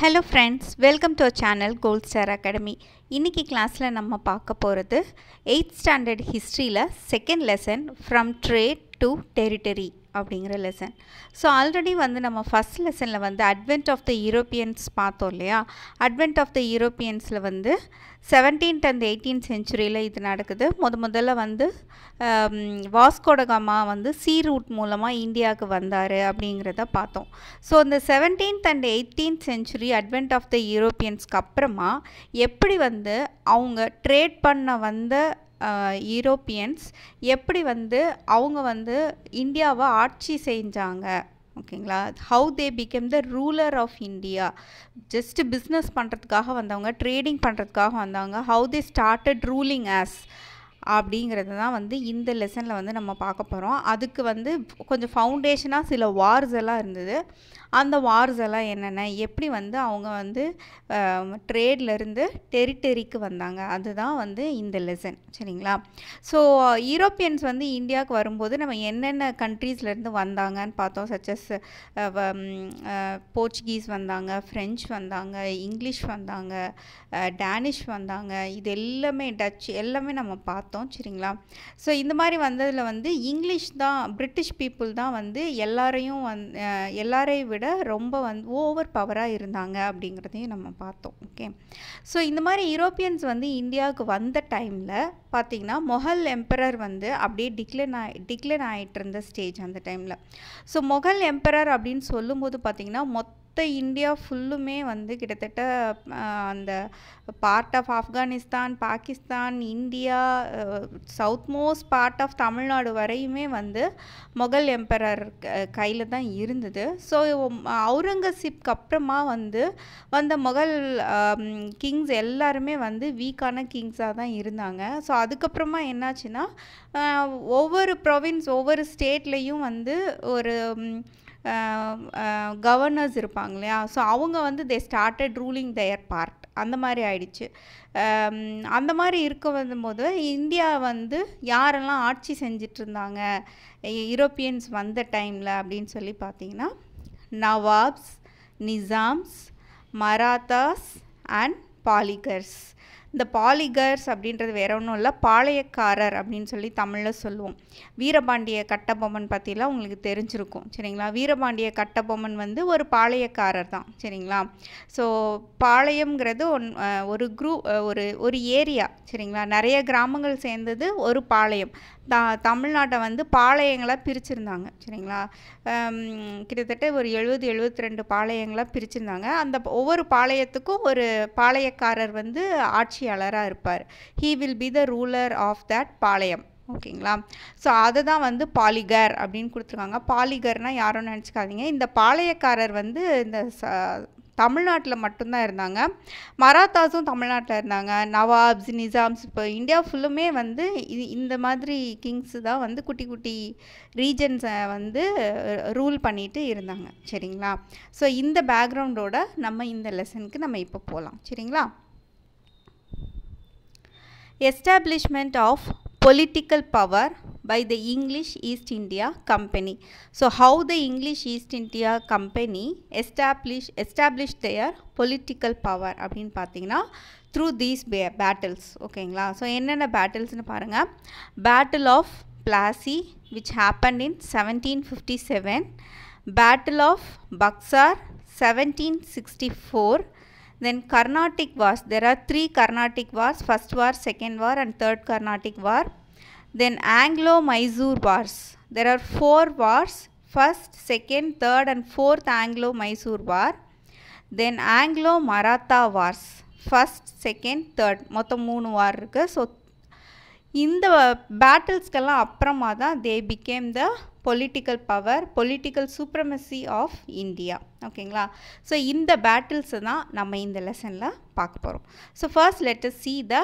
Hello friends welcome to channel Gold Star Academy இன்றைக்கி கிளாஸில் நம்ம பார்க்க போகிறது எயிட் ஸ்டாண்டர்ட் ஹிஸ்ட்ரியில் second lesson from trade to territory அப்படிங்கிற லெசன் ஸோ ஆல்ரெடி வந்து நம்ம ஃபஸ்ட் லெசனில் வந்து அட்வென்ட் ஆஃப் த யூரோப்பியன்ஸ் பார்த்தோம் இல்லையா அட்வென்ட் ஆஃப் த யூரோப்பியன்ஸில் வந்து செவன்டீன்த் அண்ட் எயிட்டீன் செஞ்சுரியில் இது நடக்குது முத முதல்ல வந்து வாஸ்கோடகாமா um, வந்து சீ ரூட் மூலமாக இந்தியாவுக்கு வந்தார் அப்படிங்கிறத பார்த்தோம் ஸோ இந்த seventeenth and eighteen century advent of the யூரோப்பியன்ஸ்க்கு அப்புறமா எப்படி வந்து அவங்க ட்ரேட் பண்ண வந்த யூரோப்பியன்ஸ் எப்படி வந்து அவங்க வந்து இந்தியாவை ஆட்சி செஞ்சாங்க ஓகேங்களா how they became the ruler of India just business பண்ணுறதுக்காக வந்தவங்க ட்ரேடிங் பண்ணுறதுக்காக வந்தவங்க how they started ruling as அப்படிங்கிறது தான் வந்து இந்த லெசனில் வந்து நம்ம பார்க்க போகிறோம் அதுக்கு வந்து கொஞ்சம் ஃபவுண்டேஷனாக சில வார்ஸ் எல்லாம் இருந்தது அந்த வார்ஸ் எல்லாம் என்னென்ன எப்படி வந்து அவங்க வந்து ட்ரேட்லேருந்து டெரிட்டரிக்கு வந்தாங்க அதுதான் வந்து இந்த லெசன் சரிங்களா ஸோ யூரோப்பியன்ஸ் வந்து இந்தியாவுக்கு வரும்போது நம்ம என்னென்ன கண்ட்ரீஸ்லேருந்து வந்தாங்கன்னு பார்த்தோம் சச்சஸ் போர்ச்சுகீஸ் வந்தாங்க ஃப்ரெஞ்ச் வந்தாங்க இங்கிலீஷ் வந்தாங்க டேனிஷ் வந்தாங்க இது எல்லாமே டச் எல்லாமே நம்ம பார்த்தோம் பார்த்தோம் சரிங்களா ஸோ இந்த மாதிரி வந்ததில் வந்து இங்கிலீஷ் தான் பிரிட்டிஷ் பீப்புள் தான் வந்து எல்லாரையும் வந் எல்லாரையும் விட ரொம்ப வந்து ஓவர் பவராக இருந்தாங்க அப்படிங்கிறதையும் நம்ம பார்த்தோம் ஓகே ஸோ இந்த மாதிரி யூரோப்பியன்ஸ் வந்து இந்தியாவுக்கு வந்த டைமில் பார்த்தீங்கன்னா மொஹல் எம்பரர் வந்து அப்படியே டிக்ளைன் ஆகி டிக்ளைன் ஆகிட்டு இருந்த ஸ்டேஜ் அந்த டைமில் ஸோ மொஹல் எம்பரர் அப்படின்னு சொல்லும்போது பார்த்தீங்கன்னா மொத்த மொத்த இந்தியா ஃபுல்லுமே வந்து கிட்டத்தட்ட அந்த part of Afghanistan Pakistan India south most part of Tamil Nadu வரையுமே வந்து மொகல் எம்பரர் கையில் தான் இருந்தது ஸோ அவுரங்கசீப்க்கு அப்புறமா வந்து வந்த மொகல் கிங்ஸ் எல்லாருமே வந்து வீக்கான கிங்ஸாக தான் இருந்தாங்க ஸோ அதுக்கப்புறமா என்னாச்சுன்னா ஒவ்வொரு ப்ரொவின்ஸ் ஒவ்வொரு ஸ்டேட்லேயும் வந்து ஒரு கவர்னர்ஸ் இருப்பாங்க இல்லையா ஸோ அவங்க வந்து they started ruling their part அந்த மாதிரி ஆயிடுச்சு அந்த மாதிரி இருக்க வந்தபோது இந்தியா வந்து யாரெல்லாம் ஆட்சி செஞ்சிட்டு இருந்தாங்க யூரோப்பியன்ஸ் வந்த டைமில் அப்படின்னு சொல்லி பார்த்தீங்கன்னா நவாப்ஸ் நிசாம்ஸ் மராத்தாஸ் அண்ட் பாலிகர்ஸ் இந்த பாலிகர்ஸ் அப்படின்றது வேற ஒன்றும் இல்லை பாளையக்காரர் அப்படின்னு சொல்லி தமிழில் சொல்லுவோம் வீரபாண்டிய கட்டபொம்மன் பற்றிலாம் உங்களுக்கு தெரிஞ்சிருக்கும் சரிங்களா வீரபாண்டிய கட்டபொம்மன் வந்து ஒரு பாளையக்காரர் தான் சரிங்களா ஸோ பாளையம்ங்கிறது ஒன் ஒரு குரூப் ஒரு ஒரு ஏரியா சரிங்களா நிறைய கிராமங்கள் சேர்ந்தது ஒரு பாளையம் த தமிழ்நாட்டை வந்து பாளையங்களாக பிரிச்சுருந்தாங்க சரிங்களா கிட்டத்தட்ட ஒரு எழுபது எழுபத்தி ரெண்டு பாளையங்களாக பிரிச்சுருந்தாங்க அந்த ஒவ்வொரு பாளையத்துக்கும் ஒரு பாளையக்காரர் வந்து ஆட்சியாளராக இருப்பார் he will be the ruler of that palayam ஓகேங்களா ஸோ அதை தான் வந்து பாலிகர் அப்படின்னு கொடுத்துருக்காங்க பாலிகர்னால் யாரும் நினச்சிக்காதீங்க இந்த பாளையக்காரர் வந்து இந்த ச தமிழ்நாட்டில் மட்டும்தான் இருந்தாங்க மராத்தாஸும் தமிழ்நாட்டில் இருந்தாங்க நவாப்ஸ் நிசாம்ஸ் இப்போ இந்தியா ஃபுல்லுமே வந்து இது இந்த மாதிரி கிங்ஸு தான் வந்து குட்டி குட்டி ரீஜன்ஸை வந்து ரூல் பண்ணிட்டு இருந்தாங்க சரிங்களா ஸோ இந்த பேக்ரவுண்டோட நம்ம இந்த லெசனுக்கு நம்ம இப்போ போகலாம் சரிங்களா establishment of political power by the English East India Company. So how the English East India Company established, established their political power அப்படின்னு பார்த்தீங்கன்னா த்ரூ தீஸ் பே பேட்டில்ஸ் ஓகேங்களா ஸோ என்னென்ன பேட்டில்ஸ்னு பாருங்கள் battle of Plassey which happen in seventeen fifty seven battle of Buxar seventeen sixty four then Carnatic wars. There are three Carnatic wars, first war, second war and third Carnatic war. Then anglo Mysore wars There are four wars first second third and fourth Anglo Mysore war then anglo Maratha wars first second third மொத்தம் மூணு வார் இருக்குது so இந்த பேட்டில்ஸ்க்கெல்லாம் அப்புறமா தான் they became the political power political supremacy of India ஓகேங்களா so இந்த பேட்டில்ஸை தான் நம்ம இந்த லெசனில் பார்க்க போகிறோம் so first let's see the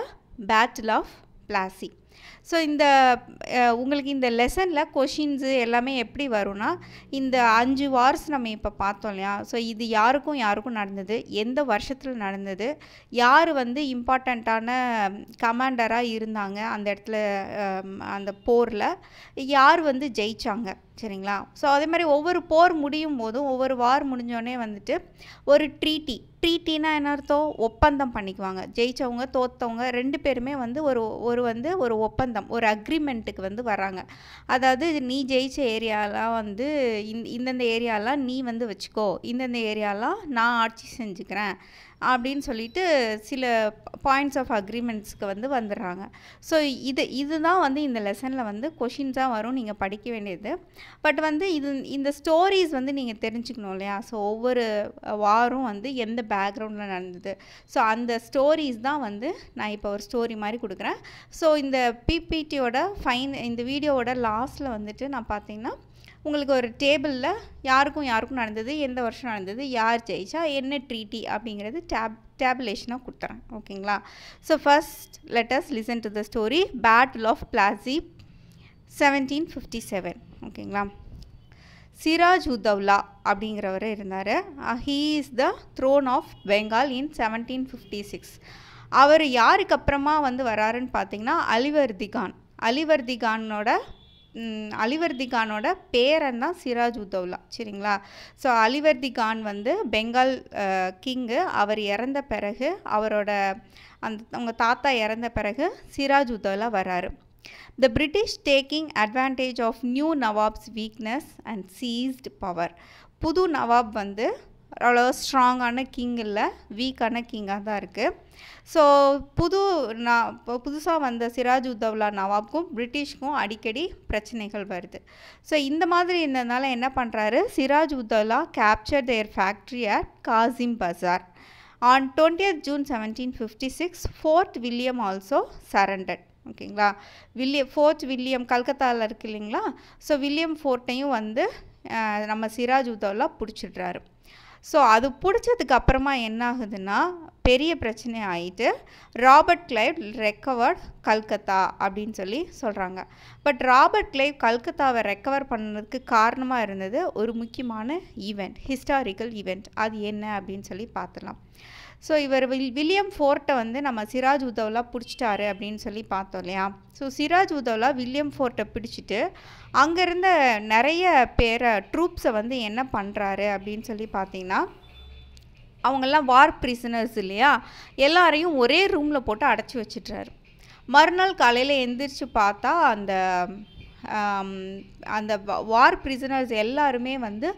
battle of Plassey so இந்த உங்களுக்கு இந்த லெசனில் கொஷின்ஸு எல்லாமே எப்படி வரும்னா இந்த அஞ்சு வார்ஸ் நம்ம இப்போ பார்த்தோம் இல்லையா ஸோ இது யாருக்கும் யாருக்கும் நடந்தது எந்த வருஷத்தில் நடந்தது யார் வந்து இம்பார்ட்டண்ட்டான கமாண்டராக இருந்தாங்க அந்த இடத்துல அந்த போரில் யார் வந்து ஜெயித்தாங்க சரிங்களா ஸோ அதே மாதிரி ஒவ்வொரு போர் முடியும் போதும் ஒவ்வொரு வார் முடிஞ்சோடனே வந்துட்டு ஒரு ட்ரீட்டி ட்ரீட்டினா என்ன அர்த்தம் ஒப்பந்தம் பண்ணிக்குவாங்க ஜெயித்தவங்க தோத்தவங்க ரெண்டு பேருமே வந்து ஒரு ஒரு வந்து ஒரு ஒப்பந்தம் ஒரு அக்ரிமெண்ட்டுக்கு வந்து வராங்க அதாவது நீ ஜெயித்த ஏரியாலாம் வந்து இந்த இந்தந்த ஏரியாலாம் நீ வந்து வச்சுக்கோ இந்தந்த ஏரியாலாம் நான் ஆட்சி செஞ்சுக்கிறேன் அப்படின்னு சொல்லிட்டு சில பாயிண்ட்ஸ் ஆஃப் அக்ரிமெண்ட்ஸ்க்கு வந்து வந்துடுறாங்க ஸோ இது இதுதான் வந்து இந்த லெசனில் வந்து கொஷின்ஸாக வரும் நீங்கள் படிக்க வேண்டியது பட் வந்து இது இந்த ஸ்டோரிஸ் வந்து நீங்கள் தெரிஞ்சுக்கணும் இல்லையா ஸோ ஒவ்வொரு வாரும் வந்து எந்த பேக்ரவுண்டில் நடந்தது ஸோ அந்த ஸ்டோரிஸ் தான் வந்து நான் இப்போ ஒரு ஸ்டோரி மாதிரி கொடுக்குறேன் ஸோ இந்த பிபிடியோட ஃபைன் இந்த வீடியோவோட லாஸ்ட்டில் வந்துட்டு நான் பார்த்தீங்கன்னா உங்களுக்கு ஒரு டேபிளில் யாருக்கும் யாருக்கும் நடந்தது எந்த வருஷம் நடந்தது யார் ஜெயிச்சா என்ன ட்ரீட்டி அப்படிங்கிறது டேப் டேபிளேஷனாக கொடுத்துறேன் ஓகேங்களா so first let's listen to the story battle of Plassey seventeen fifty seven ஓகேங்களா சிராஜ் உதவ்லா அப்படிங்கிறவர் இருந்தார் he is the throne of Bengal in seventeen fifty six அவர் யாருக்கு அப்புறமா வந்து வராருன்னு பார்த்தீங்கன்னா அலிவர்திகான் அலிவர்திகானோட அலிவர்தி கானோட பேரன் தான் சிராஜ் உத்தவ்லா சரிங்களா ஸோ அலிவர்தி கான் வந்து பெங்கால் கிங்கு அவர் இறந்த பிறகு அவரோட அந்த அவங்க தாத்தா இறந்த பிறகு சிராஜ் உத்தவ்லா வராரு the British taking advantage of new Nawab's weakness and seized power புது நவாப் வந்து அவ்வளோ ஸ்ட்ராங்கான கிங் இல்லை வீக்கான கிங்காக தான் இருக்குது ஸோ புது நான் இப்போ புதுசாக வந்த சிராஜ் உத்தவ்லா நவாப்க்கும் பிரிட்டிஷ்க்கும் அடிக்கடி பிரச்சனைகள் வருது ஸோ இந்த மாதிரி இருந்ததுனால என்ன பண்ணுறாரு Siraj ud-Daulah capture their factory at Kasim Bazar on twentieth June seventeen fifty six Fort William also surrendered ஓகேங்களா வில்லியம் ஃபோர்ட் வில்லியம் கல்கத்தாவில் இருக்கு இல்லைங்களா ஸோ வில்லியம் ஃபோர்ட்டையும் வந்து நம்ம சிராஜ் உத்தவ்லா பிடிச்சிடுறாரு ஸோ அது பிடிச்சதுக்கு அப்புறமா என்ன ஆகுதுன்னா பெரிய பிரச்சனை ஆகிட்டு ராபர்ட் கிளைவ் ரெக்கவர்ட் கல்கத்தா அப்படின்னு சொல்லி சொல்கிறாங்க பட் ராபர்ட் கிளைவ் கல்கத்தாவை ரெக்கவர் பண்ணதுக்கு காரணமாக இருந்தது ஒரு முக்கியமான ஈவெண்ட் ஹிஸ்டாரிக்கல் ஈவெண்ட் அது என்ன அப்படின்னு சொல்லி பார்த்துலாம் ஸோ இவர் வில் வில்லியம் ஃபோர்ட்டை வந்து நம்ம சிராஜ் உதவ்லா பிடிச்சிட்டாரு அப்படின்னு சொல்லி பார்த்தோம் இல்லையா ஸோ சிராஜ் உதவ்லா வில்லியம் ஃபோர்ட்டை பிடிச்சிட்டு அங்கேருந்த நிறைய பேரை ட்ரூப்ஸை வந்து என்ன பண்ணுறாரு அப்படின்னு சொல்லி பார்த்தீங்கன்னா அவங்கெல்லாம் வார் ப்ரிசனர்ஸ் இல்லையா எல்லாரையும் ஒரே ரூமில் போட்டு அடைச்சி வச்சிட்றாரு மறுநாள் காலையில் எந்திரிச்சு பார்த்தா அந்த அந்த வார் பிரிசனர்ஸ் எல்லாருமே வந்து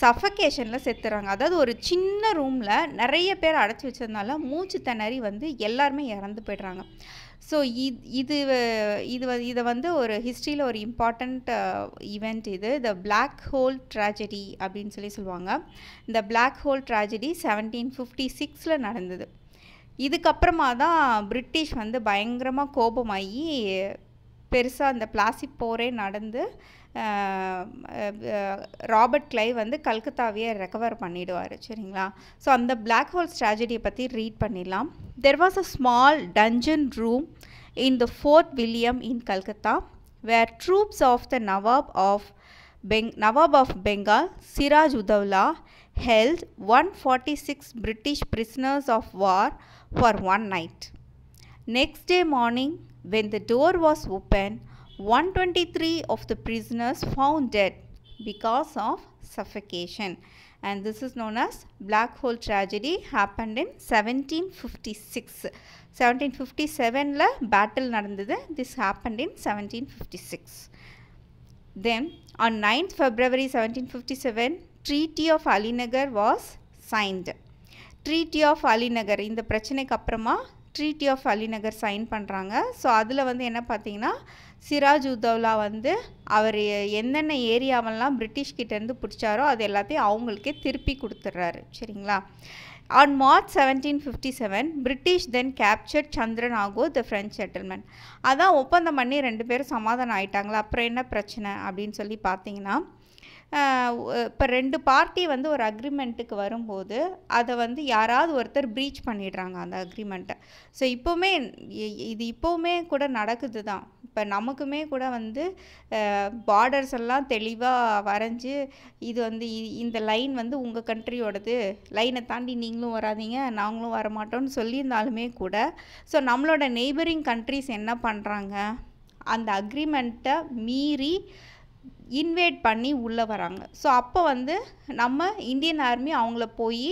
சஃபகேஷனில் செத்துறாங்க அதாவது ஒரு சின்ன ரூமில் நிறைய பேர் அடைச்சி வச்சதுனால மூச்சு திணறி வந்து எல்லாருமே இறந்து போய்ட்றாங்க ஸோ இது இது இது இதை வந்து ஒரு ஹிஸ்ட்ரியில் ஒரு இம்பார்ட்டண்ட் ஈவெண்ட் இது த பிளாக் ஹோல் ட்ராஜடி அப்படின்னு சொல்லி சொல்லுவாங்க இந்த black hole tragedy seventeen fifty சிக்ஸில் நடந்தது இதுக்கப்புறமா தான் பிரிட்டிஷ் வந்து பயங்கரமாக கோபமாகி பெருசாக அந்த பிளாஸ்டிக் போரே நடந்து ராபர்ட் கிளை வந்து கல்கத்தாவையே ரெக்கவர் பண்ணிடுவார் சரிங்களா ஸோ அந்த பிளாக் ஹோல் ஸ்ட்ராஜடியை பற்றி ரீட் பண்ணிடலாம் there was a small dungeon room in the Fort William in Calcutta where troops of the Nawab of பெங் Nawab of Bengal Siraj ud-Daulah forty six British prisoners of war for one night next day morning When the door was opened, 123 of the prisoners found dead because of suffocation and this is known as black hole tragedy happened in 1756 1757. La battle நடந்தது this happened in 1756 then on 9th February 1757 treaty of Alinagar was signed treaty of Alinagar In the அப்புறமா treaty of Alinagar sign பண்ணுறாங்க ஸோ அதில் வந்து என்ன பார்த்தீங்கன்னா சிராஜ் உத்தவ்லா வந்து அவர் என்னென்ன ஏரியாவெல்லாம் பிரிட்டிஷ்கிட்டேருந்து பிடிச்சாரோ அது எல்லாத்தையும் அவங்களுக்கே திருப்பி கொடுத்துட்றாரு சரிங்களா on March seventeen fifty seven British then capture Chandernagore the French settlement அதான் ஒப்பந்தம் பண்ணி ரெண்டு பேரும் சமாதானம் ஆயிட்டாங்களா அப்புறம் என்ன பிரச்சனை அப்படின்னு சொல்லி பார்த்தீங்கன்னா இப்போ ரெண்டு பார்ட்டி வந்து ஒரு அக்ரிமெண்ட்டுக்கு வரும்போது அதை வந்து யாராவது ஒருத்தர் ப்ரீச் பண்ணிடுறாங்க அந்த அக்ரிமெண்ட்டை ஸோ இப்போவுமே இது இப்போவுமே கூட நடக்குது தான் இப்போ நமக்குமே கூட வந்து பார்டர்ஸ் எல்லாம் தெளிவாக வரைஞ்சி இது வந்து இந்த லைன் வந்து உங்கள் கண்ட்ரியோடது லைனை தாண்டி நீங்களும் வராதிங்க நாங்களும் வரமாட்டோம்னு சொல்லியிருந்தாலுமே கூட ஸோ நம்மளோட நெய்பரிங் கண்ட்ரிஸ் என்ன பண்ணுறாங்க அந்த அக்ரிமெண்ட்டை மீறி இன்வேட் பண்ணி உள்ளே வராங்க ஸோ அப்போ வந்து நம்ம இந்தியன் ஆர்மி அவங்கள போய்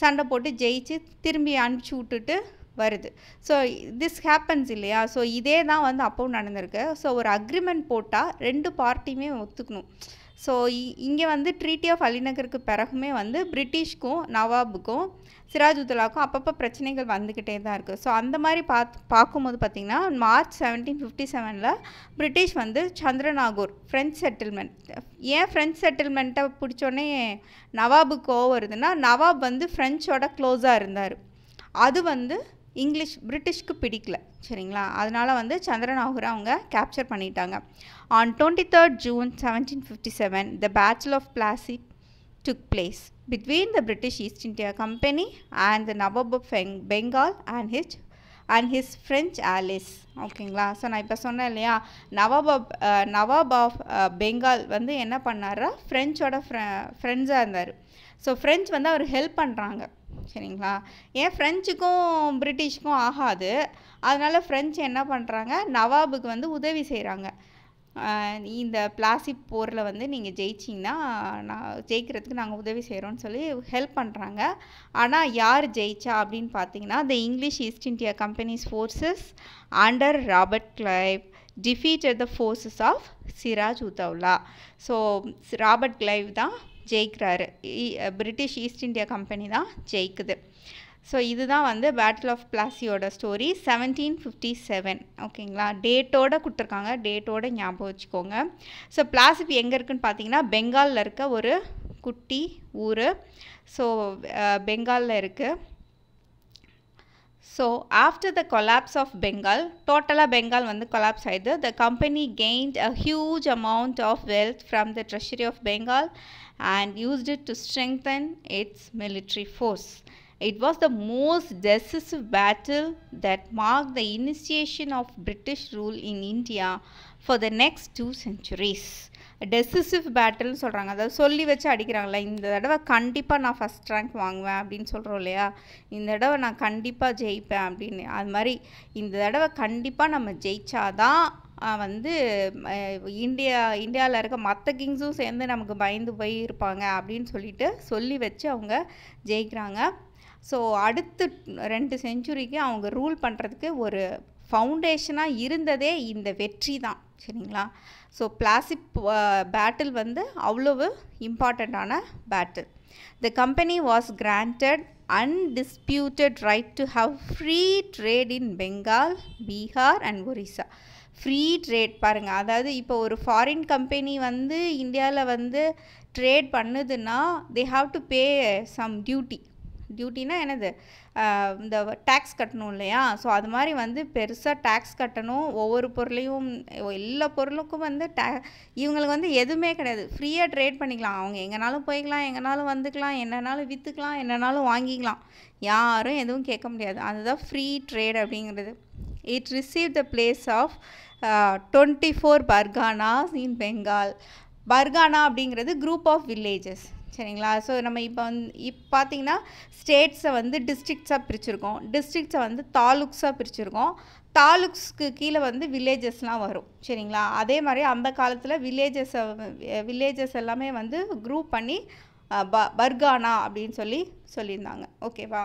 சண்டை போட்டு ஜெயிச்சு திரும்பி அனுப்பிச்சி விட்டுட்டு வருது ஸோ திஸ் ஹேப்பன்ஸ் இல்லையா ஸோ இதே தான் வந்து அப்போவும் நடந்திருக்கு ஸோ ஒரு அக்ரிமெண்ட் போட்டால் ரெண்டு பார்ட்டியுமே ஒத்துக்கணும் ஸோ இங்கே வந்து ட்ரீட்டி ஆஃப் அலிநகருக்கு பிறகுமே வந்து பிரிட்டிஷ்க்கும் நவாபுக்கும் சிராஜுத்தலாவுக்கும் அப்பப்போ பிரச்சனைகள் வந்துக்கிட்டே தான் இருக்குது ஸோ அந்த மாதிரி பார்த்து பார்க்கும்போது பார்த்திங்கன்னா மார்ச் செவன்டீன் ஃபிஃப்டி செவனில் பிரிட்டிஷ் வந்து சந்திரநாகூர் ஃப்ரெஞ்ச் செட்டில்மெண்ட் ஏன் ஃப்ரெஞ்ச் செட்டில்மெண்ட்டை பிடிச்சோடனே நவாபுக்கு ஓ வருதுன்னா நவாப் வந்து ஃப்ரெஞ்சோட க்ளோஸாக இருந்தார் அது வந்து இங்கிலீஷ் பிரிட்டிஷ்க்கு பிடிக்கல சரிங்களா அதனால் வந்து சந்திரன் அவங்க கேப்சர் பண்ணிட்டாங்க on twenty third June seventeen fifty seven the battle of Plassey took place between the British East India Company and the Nawab of Bengal and his and his French allies ஓகேங்களா ஸோ நான் இப்போ சொன்னேன் இல்லையா நவாப் ஆஃப் நவாப் ஆஃப் பெங்கால் வந்து என்ன பண்ணார்ரா ஃப்ரெஞ்சோட ஃப்ரெண்ட்ஸாக இருந்தார் so French வந்து அவர் ஹெல்ப் பண்ணுறாங்க சரிங்களா ஏன் ஃப்ரெஞ்சுக்கும் பிரிட்டிஷ்க்கும் ஆகாது அதனால் ஃப்ரெஞ்சு என்ன பண்ணுறாங்க நவாபுக்கு வந்து உதவி செய்கிறாங்க இந்த பிளாஸ்டிக் போரில் வந்து நீங்கள் ஜெயிச்சிங்கன்னா நான் ஜெயிக்கிறதுக்கு நாங்கள் உதவி செய்கிறோன்னு சொல்லி ஹெல்ப் பண்ணுறாங்க ஆனால் யார் ஜெயிச்சா அப்படின்னு பார்த்தீங்கன்னா the English East India company's forces under Robert Clive defeated the forces of Siraj ud-Daulah so Robert Clive தான் ஜெயிக்கிறாரு பிரிட்டிஷ் ஈஸ்ட் இந்தியா கம்பெனி தான் ஜெயிக்குது ஸோ இதுதான் வந்து பேட்டில் ஆஃப் பிளாசியோட ஸ்டோரி செவன்டீன் ஃபிஃப்டி செவன் ஓகேங்களா டேட்டோட கொடுத்துருக்காங்க டேட்டோட ஞாபகம் வச்சுக்கோங்க ஸோ பிளாசிப் எங்கே இருக்குதுன்னு பார்த்தீங்கன்னா பெங்காலில் இருக்க ஒரு குட்டி ஊர் ஸோ பெங்காலில் இருக்குது so after the collapse of Bengal டோட்டலாக பெங்கால் வந்து கொலாப்ஸ் ஆயிடுது the company gained a huge amount of wealth from the treasury of Bengal and used it to strengthen its military force. It was the most decisive battle that marked the initiation of British rule in India for the next two centuries. Decisive பேட்டில்னு சொல்கிறாங்க அதாவது சொல்லி வச்சு அடிக்கிறாங்களா இந்த தடவை கண்டிப்பாக நான் first rank வாங்குவேன் அப்படின்னு சொல்கிறோம் இல்லையா இந்த தடவை நான் கண்டிப்பாக ஜெயிப்பேன் அப்படின்னு அது மாதிரி இந்த தடவை கண்டிப்பாக நம்ம ஜெயிச்சாதான் வந்து இந்தியா இந்தியாவில் இருக்க மற்ற கிங்ஸும் சேர்ந்து நமக்கு பயந்து போய் இருப்பாங்க அப்படின்னு சொல்லிட்டு சொல்லி வச்சு அவங்க ஜெயிக்கிறாங்க ஸோ அடுத்து ரெண்டு செஞ்சுரிக்கு அவங்க ரூல் பண்ணுறதுக்கு ஒரு ஃபவுண்டேஷனாக இருந்ததே இந்த வெற்றி தான் சரிங்களா ஸோ பிளாசிப் பேட்டில் வந்து அவ்வளவு இம்பார்ட்டண்ட்டான battle the company was granted undisputed right to have free trade in Bengal Bihar and Orissa free trade பாருங்கள் அதாவது இப்போ ஒரு ஃபாரின் கம்பெனி வந்து இந்தியாவில் வந்து ட்ரேட் பண்ணுதுன்னா they have to pay some duty டியூட்டினா என்னது இந்த டேக்ஸ் கட்டணும் இல்லையா ஸோ அது மாதிரி வந்து பெருசாக டேக்ஸ் கட்டணும் ஒவ்வொரு பொருளையும் எல்லா பொருளுக்கும் வந்து டே இவங்களுக்கு வந்து எதுவுமே கிடையாது ஃப்ரீயாக ட்ரேட் பண்ணிக்கலாம் அவங்க எங்கேனாலும் போய்க்கலாம் எங்கேனாலும் வந்துக்கலாம் என்னனாலும் விற்றுக்கலாம் என்னனாலும் வாங்கிக்கலாம் யாரும் எதுவும் கேட்க முடியாது அதுதான் ஃப்ரீ ட்ரேட் அப்படிங்கிறது it receive the place of twenty four Parganas in Bengal pargana அப்படிங்கிறது குரூப் ஆஃப் வில்லேஜஸ் சரிங்களா ஸோ நம்ம இப்போ வந்து இப்போ பார்த்தீங்கன்னா ஸ்டேட்ஸை வந்து டிஸ்ட்ரிக்ட்ஸாக பிரிச்சுருக்கோம் டிஸ்ட்ரிக்ட்ஸை வந்து தாலுக்ஸாக பிரிச்சுருக்கோம் தாலுக்ஸ்க்கு கீழே வந்து வில்லேஜஸ்லாம் வரும் சரிங்களா அதே மாதிரி அந்த காலத்தில் வில்லேஜஸை வில்லேஜஸ் எல்லாமே வந்து குரூப் பண்ணி ப பர்கானா அப்படின்னு சொல்லி சொல்லியிருந்தாங்க ஓகேவா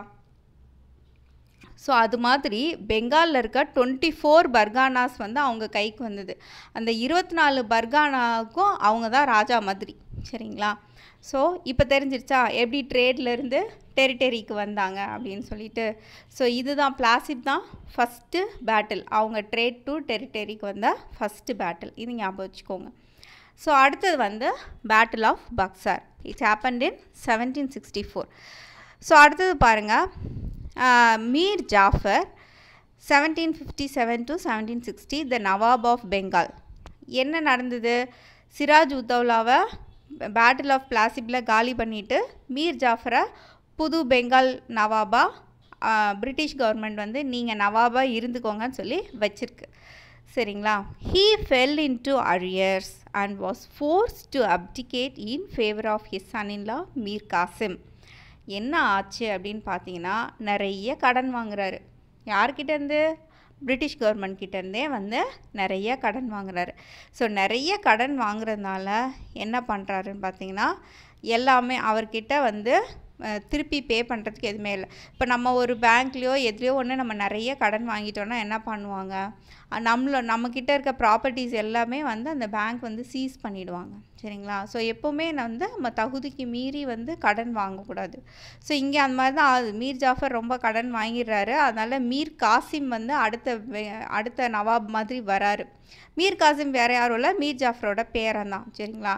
ஸோ அது மாதிரி பெங்காலில் இருக்க டுவெண்ட்டி ஃபோர் பர்கானாஸ் வந்து அவங்க கைக்கு வந்தது அந்த இருபத்தி நாலு பர்கானாவுக்கும் அவங்க தான் ராஜா மாதிரி சரிங்களா ஸோ இப்போ தெரிஞ்சிருச்சா எப்படி ட்ரேட்லேருந்து டெரிட்டரிக்கு வந்தாங்க அப்படின்னு சொல்லிட்டு ஸோ இதுதான் பிளாசிப் தான் ஃபஸ்ட்டு பேட்டில் அவங்க ட்ரேட் டு டெரிட்டரிக்கு வந்த ஃபஸ்ட்டு பேட்டில் இது ஞாபகம் வச்சுக்கோங்க ஸோ அடுத்தது வந்து battle of Buxar it's happened in seventeen sixty four so அடுத்தது பாருங்கள் Mir Jafar seventeen fifty seven to seventeen sixty the Nawab of Bengal என்ன நடந்தது சிராஜ் உத்தவ்லாவை பேட்டில் ஆஃப் பிளாசிபில் காலி பண்ணிவிட்டு மீர் ஜாஃபரை புது பெங்கால் நவாபா பிரிட்டிஷ் கவர்மெண்ட் வந்து நீங்கள் நவாபாக இருந்துக்கோங்கன்னு சொல்லி வச்சிருக்கு சரிங்களா he fell into arrears and was forced to abdicate in favour of his son in law Mir Qasim என்ன ஆச்சு அப்படின்னு பார்த்தீங்கன்னா நிறைய கடன் வாங்குறாரு யார்கிட்டேருந்து பிரிட்டிஷ் கவர்மெண்ட் கிட்டேருந்தே வந்து நிறைய கடன் வாங்குறாரு ஸோ நிறைய கடன் வாங்குறதுனால என்ன பண்ணுறாருன்னு பார்த்தீங்கன்னா எல்லாமே அவர்கிட்ட வந்து திருப்பி பே பண்ணுறதுக்கு எதுவுமே இல்லை இப்போ நம்ம ஒரு பேங்க்லேயோ எதுலேயோ ஒன்று நம்ம நிறைய கடன் வாங்கிட்டோன்னா என்ன பண்ணுவாங்க நம்மள நம்மக்கிட்ட இருக்க ப்ராப்பர்ட்டிஸ் எல்லாமே வந்து அந்த பேங்க் வந்து சீஸ் பண்ணிவிடுவாங்க சரிங்களா ஸோ எப்போவுமே நான் வந்து நம்ம தகுதிக்கு மீறி வந்து கடன் வாங்கக்கூடாது ஸோ இங்கே அந்த மாதிரி தான் ஆகுது மீர் ஜாஃபர் ரொம்ப கடன் வாங்கிடுறாரு அதனால் மீர் காசிம் வந்து அடுத்த அடுத்த நவாப் மாதிரி வராரு மீர் காசிம் வேறு யாரும் இல்லை மீர் ஜாஃபரோட பேரன் தான் சரிங்களா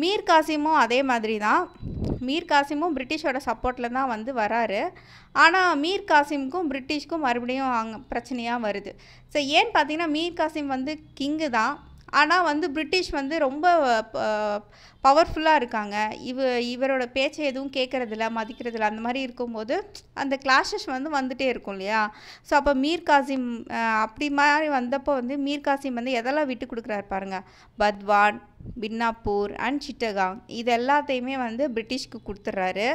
மீர் காசிமும் அதே மாதிரி தான் மீர் காசிமும் பிரிட்டிஷோட சப்போர்ட்டில் தான் வந்து வராரு ஆனால் மீர் காசிமுக்கும் பிரிட்டிஷ்க்கும் மறுபடியும் அங்கே பிரச்சனையாக வருது ஸோ ஏன்னு பார்த்தீங்கன்னா மீர் காசிம் வந்து கிங்கு தான் ஆனால் வந்து பிரிட்டிஷ் வந்து ரொம்ப பவர்ஃபுல்லாக இருக்காங்க இவ இவரோட பேச்சை எதுவும் கேட்குறதில்ல மதிக்கிறதில்ல அந்த மாதிரி இருக்கும்போது அந்த கிளாஷஸ் வந்து வந்துகிட்டே இருக்கும் இல்லையா ஸோ அப்போ மீர் காசிம் அப்படி மாதிரி வந்தப்போ வந்து மீர் காசிம் வந்து எதெல்லாம் விட்டு கொடுக்குறாரு பாருங்க பத்வான் பின்னாப்பூர் அண்ட் சிட்டகாங் இது எல்லாத்தையுமே வந்து பிரிட்டிஷ்க்கு கொடுத்துட்றாரு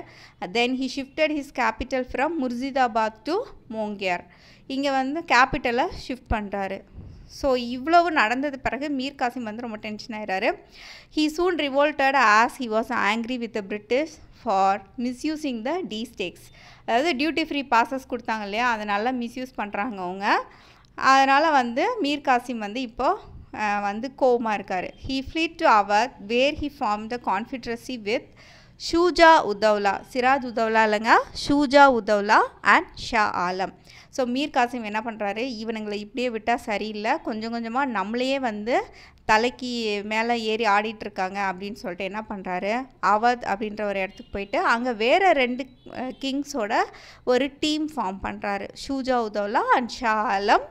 then he shifted his capital from Murshidabad to Monghyr இங்கே வந்து கேபிட்டலை ஷிஃப்ட் பண்ணுறாரு ஸோ இவ்வளவு நடந்தது பிறகு மீர் காசிம் வந்து ரொம்ப டென்ஷன் ஆகிறாரு he soon revolted as he was angry with the British for misusing the dastaks அதாவது டியூட்டி ஃப்ரீ பாசஸ் கொடுத்தாங்க இல்லையா அதை நல்லா மிஸ்யூஸ் பண்ணுறாங்க அவங்க அதனால் வந்து மீர் காசிம் வந்து இப்போது வந்து கோவமாக இருக்கார் he fled to Awadh where he formed the confederacy with Shuja Uddaula Siraj Uddaula இல்லைங்க ஷூஜா உதவ்லா அண்ட் ஷா ஆலம் ஸோ மீர் காசிம் என்ன பண்ணுறாரு இவனுங்களை இப்படியே விட்டால் சரியில்லை கொஞ்சம் கொஞ்சமாக நம்மளையே வந்து தலைக்கு மேலே ஏறி ஆடிட்டுருக்காங்க அப்படின்னு சொல்லிட்டு என்ன பண்ணுறாரு அவத் அப்படின்ற ஒரு இடத்துக்கு போயிட்டு அங்கே வேறு ரெண்டு கிங்ஸோட ஒரு டீம் ஃபார்ம் பண்ணுறாரு ஷூஜா உதவலா அண்ட் ஷா ஆலம்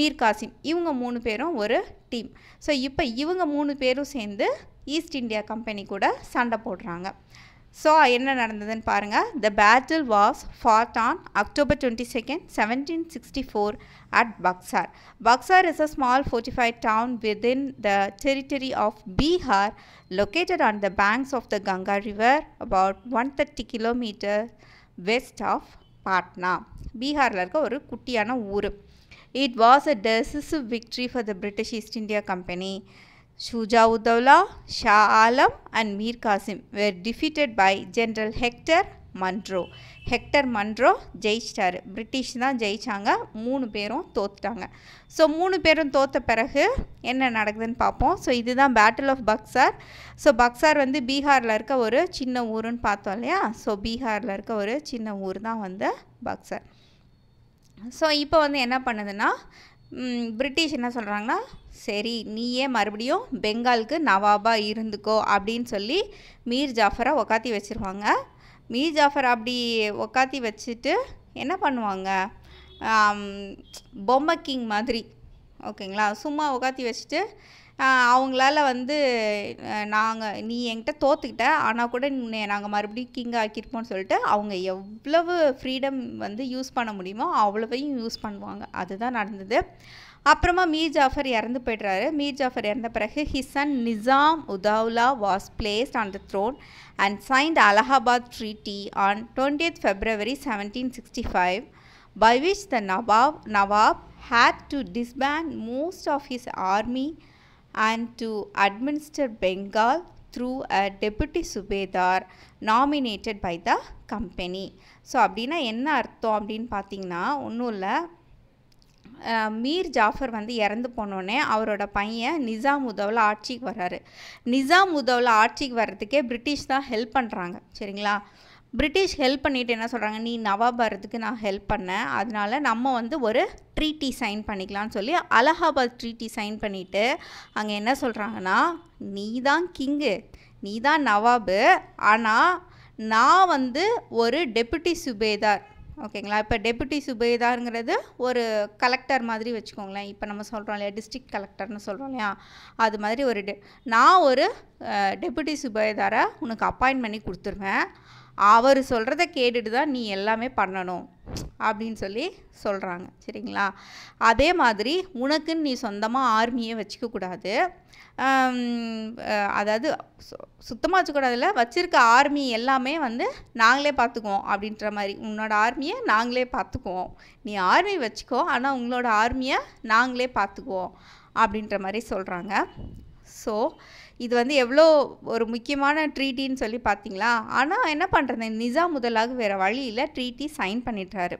மீர் காசிம் இவங்க மூணு பேரும் ஒரு டீம் ஸோ இப்போ இவங்க மூணு பேரும் சேர்ந்து ஈஸ்ட் இந்தியா கம்பெனி கூட சண்டை போடுறாங்க ஸோ என்ன நடந்ததுன்னு பாருங்கள் the battle was fought on October twenty second seventeen sixty four at Buxar Buxar is a small forty five town within the territory of Bihar located on the banks of the Ganga river about one thirty kilometre west of Patna பீகாரில் இருக்க ஒரு குட்டியான ஊர் it was a decisive victory for the British East India Company Shuja Uddaula Shah Alam and Mir Qasim were defeated by general Hector Munro Hector Munro ஜெயிச்சிட்டாரு British தான் ஜெயித்தாங்க மூணு பேரும் தோத்துட்டாங்க ஸோ மூணு பேரும் தோற்ற பிறகு என்ன நடக்குதுன்னு பார்ப்போம் ஸோ இதுதான் battle of Buxar so Buxar வந்து பீகாரில் இருக்க ஒரு சின்ன ஊருன்னு பார்த்தோம் இல்லையா ஸோ பீகாரில் இருக்க ஒரு சின்ன ஊர் தான் வந்து பக்சார் ஸோ இப்போ வந்து என்ன பண்ணுதுன்னா பிரிட்டிஷ் என்ன சொல்கிறாங்கன்னா சரி நீயே மறுபடியும் பெங்காலுக்கு நவாபாக இருந்துக்கோ அப்படின்னு சொல்லி மீர் ஜாஃபரை உக்காத்தி வச்சுருவாங்க மீர் ஜாஃபர் அப்படி உக்காத்தி வச்சுட்டு என்ன பண்ணுவாங்க பொம்மை கிங் மாதிரி ஓகேங்களா சும்மா உக்காத்தி வச்சுட்டு அவங்களால வந்து நாங்கள் நீ என்கிட்ட தோத்துக்கிட்ட ஆனால் கூட நாங்கள் மறுபடியும் கிங் ஆக்கியிருப்போம்னு சொல்லிட்டு அவங்க எவ்வளவு ஃப்ரீடம் வந்து யூஸ் பண்ண முடியுமோ அவ்வளவையும் யூஸ் பண்ணுவாங்க அதுதான் நடந்தது அப்புறமா மீர் ஜாஃபர் இறந்து போய்ட்றாரு மீர் ஜாஃபர் இறந்த பிறகு his son Nizam Uddaula was placed on the throne and signed Allahabad treaty on twentieth February seventeen sixty five by which the nawab nawab had to disband most of his army and to administer Bengal through a deputy subedar nominated by the company so அப்படின்னா என்ன அர்த்தம் அப்படின்னு பார்த்தீங்கன்னா ஒன்றும் இல்லை மீர் ஜாஃபர் வந்து இறந்து போனோடனே அவரோட பையன் நிசாம் உதவில் ஆட்சிக்கு வர்றாரு நிசாம் உதவில் ஆட்சிக்கு வர்றதுக்கே பிரிட்டிஷ் தான் ஹெல்ப் பண்ணுறாங்க சரிங்களா பிரிட்டிஷ் ஹெல்ப் பண்ணிவிட்டு என்ன சொல்கிறாங்க நீ நவாப் வரதுக்கு நான் ஹெல்ப் பண்ணேன் அதனால் நம்ம வந்து ஒரு ட்ரீட்டி சைன் பண்ணிக்கலாம்னு சொல்லி அலகாபாத் ட்ரீட்டி சைன் பண்ணிவிட்டு அங்கே என்ன சொல்கிறாங்கன்னா நீ தான் கிங்கு நீ தான் நவாபு ஆனால் நான் வந்து ஒரு டெப்புட்டி சுபேதார் ஓகேங்களா இப்போ டெபுட்டி சுபேதாருங்கிறது ஒரு கலெக்டர் மாதிரி வச்சுக்கோங்களேன் இப்போ நம்ம சொல்கிறோம் இல்லையா டிஸ்ட்ரிக்ட் கலெக்டர்னு சொல்கிறோம் இல்லையா அது மாதிரி ஒரு டெ நான் ஒரு டெபுட்டி சுபேதாரை உனக்கு அப்பாயின்ட் பண்ணி கொடுத்துருவேன் அவர் சொல்கிறத கேட்டுட்டு தான் நீ எல்லாமே பண்ணணும் அப்படின்னு சொல்லி சொல்கிறாங்க சரிங்களா அதே மாதிரி உனக்குன்னு நீ சொந்தமாக ஆர்மியை வச்சுக்கக்கூடாது அதாவது சுத்தமாக வச்சுக்கூடாதுல வச்சுருக்க ஆர்மி எல்லாமே வந்து நாங்களே பார்த்துக்குவோம் அப்படின்ற மாதிரி உன்னோட ஆர்மியை நாங்களே பார்த்துக்குவோம் நீ ஆர்மி வச்சுக்கோ ஆனால் உங்களோட ஆர்மியை நாங்களே பார்த்துக்குவோம் அப்படின்ற மாதிரி சொல்கிறாங்க ஸோ இது வந்து எவ்வளோ ஒரு முக்கியமான ட்ரீட்டின்னு சொல்லி பார்த்தீங்களா ஆனால் என்ன பண்ணுறது நிஜாம் முதலாக வேறு வழியில் ட்ரீட்டி சைன் பண்ணிட்டாரு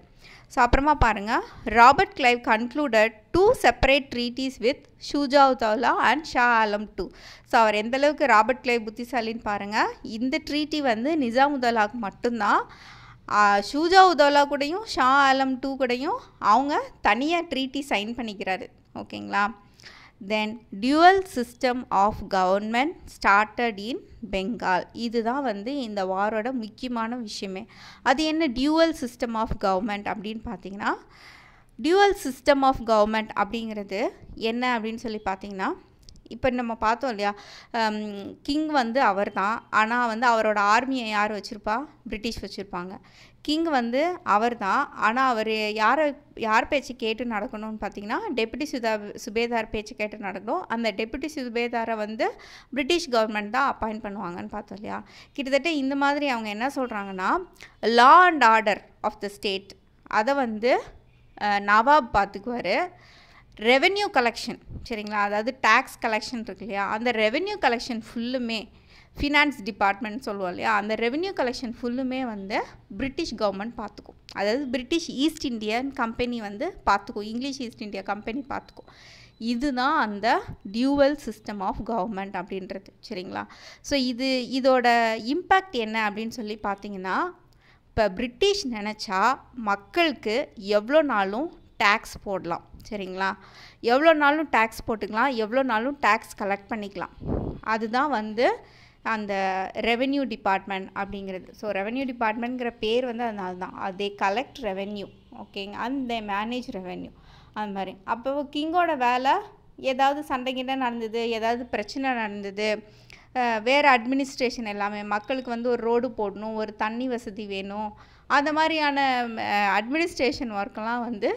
ஸோ அப்புறமா பாருங்கள் Robert Clive concluded two separate treaties with Shuja உதவ்லா and Shah Alam too so அவர் எந்தளவுக்கு ராபர்ட் கிளைவ் புத்திசாலின்னு பாருங்கள் இந்த ட்ரீட்டி வந்து நிசாம் உதவ்லாவுக்கு மட்டும்தான் ஷூஜா உதவ்லா கூடயும் ஷா ஆலம் டூ கூடயும் அவங்க தனியாக ட்ரீட்டி சைன் பண்ணிக்கிறாரு ஓகேங்களா then dual system of government started in Bengal இதுதான் வந்து இந்த வாரோட முக்கியமான விஷயமே அது என்ன டியூவல் சிஸ்டம் ஆஃப் கவர்மெண்ட் அப்படின்னு பார்த்தீங்கன்னா டியூவல் சிஸ்டம் ஆஃப் கவர்மெண்ட் அப்படிங்கிறது என்ன அப்படின்னு சொல்லி பார்த்தீங்கன்னா இப்போ நம்ம பார்த்தோம் இல்லையா கிங் வந்து அவர் தான் ஆனால் வந்து அவரோட ஆர்மியை யார் வச்சுருப்பா பிரிட்டிஷ் வச்சுருப்பாங்க கிங் வந்து அவர் தான் ஆனால் அவர் யாரை யார் பேச்சு கேட்டு நடக்கணும்னு பார்த்தீங்கன்னா டெப்புட்டி சுதா சுபேதார் பேச்சு கேட்டு நடக்கணும் அந்த டெப்புட்டி சுபேதாரை வந்து பிரிட்டிஷ் கவர்மெண்ட் தான் அப்பாயிண்ட் பண்ணுவாங்கன்னு பார்த்தோம் இல்லையா கிட்டத்தட்ட இந்த மாதிரி அவங்க என்ன சொல்கிறாங்கன்னா law and order of the state அதை வந்து நவாப் பார்த்துக்குவார் ரெவென்யூ கலெக்ஷன் சரிங்களா அதாவது டேக்ஸ் கலெக்ஷன் இருக்கு இல்லையா அந்த ரெவென்யூ கலெக்ஷன் ஃபுல்லுமே ஃபினான்ஸ் டிபார்ட்மெண்ட் சொல்லுவோம் இல்லையா அந்த ரெவென்யூ கலெக்ஷன் ஃபுல்லுமே வந்து பிரிட்டிஷ் கவர்மெண்ட் பார்த்துக்கும் அதாவது பிரிட்டிஷ் ஈஸ்ட் இந்தியன் கம்பெனி வந்து பார்த்துக்கும் இங்கிலீஷ் ஈஸ்ட் இந்தியா கம்பெனி பார்த்துக்கும் இதுதான் அந்த டியூவல் சிஸ்டம் ஆஃப் கவர்மெண்ட் அப்படின்றது சரிங்களா ஸோ இது இதோட இம்பேக்ட் என்ன அப்படின்னு சொல்லி பார்த்தீங்கன்னா இப்போ பிரிட்டிஷ் நினச்சா மக்களுக்கு எவ்வளோ நாளும் டேக்ஸ் போடலாம் சரிங்களா எவ்வளோ நாளும் டேக்ஸ் போட்டுக்கலாம் எவ்வளோ நாளும் டேக்ஸ் கலெக்ட் பண்ணிக்கலாம் அதுதான் வந்து அந்த ரெவென்யூ டிபார்ட்மெண்ட் அப்படிங்கிறது ஸோ ரெவென்யூ டிபார்ட்மெண்ட்ங்கிற பேர் வந்து அதனால தான் அதே கலெக்ட் ரெவென்யூ ஓகேங்க அண்ட் தே மேனேஜ் ரெவென்யூ அந்த மாதிரி அப்போ கிங்கோட வேலை ஏதாவது சண்டைகிட்ட நடந்தது ஏதாவது பிரச்சனை நடந்தது வேறு அட்மினிஸ்ட்ரேஷன் எல்லாமே மக்களுக்கு வந்து ஒரு ரோடு போடணும் ஒரு தண்ணி வசதி வேணும் அந்த மாதிரியான அட்மினிஸ்ட்ரேஷன் ஒர்க்கெலாம் வந்து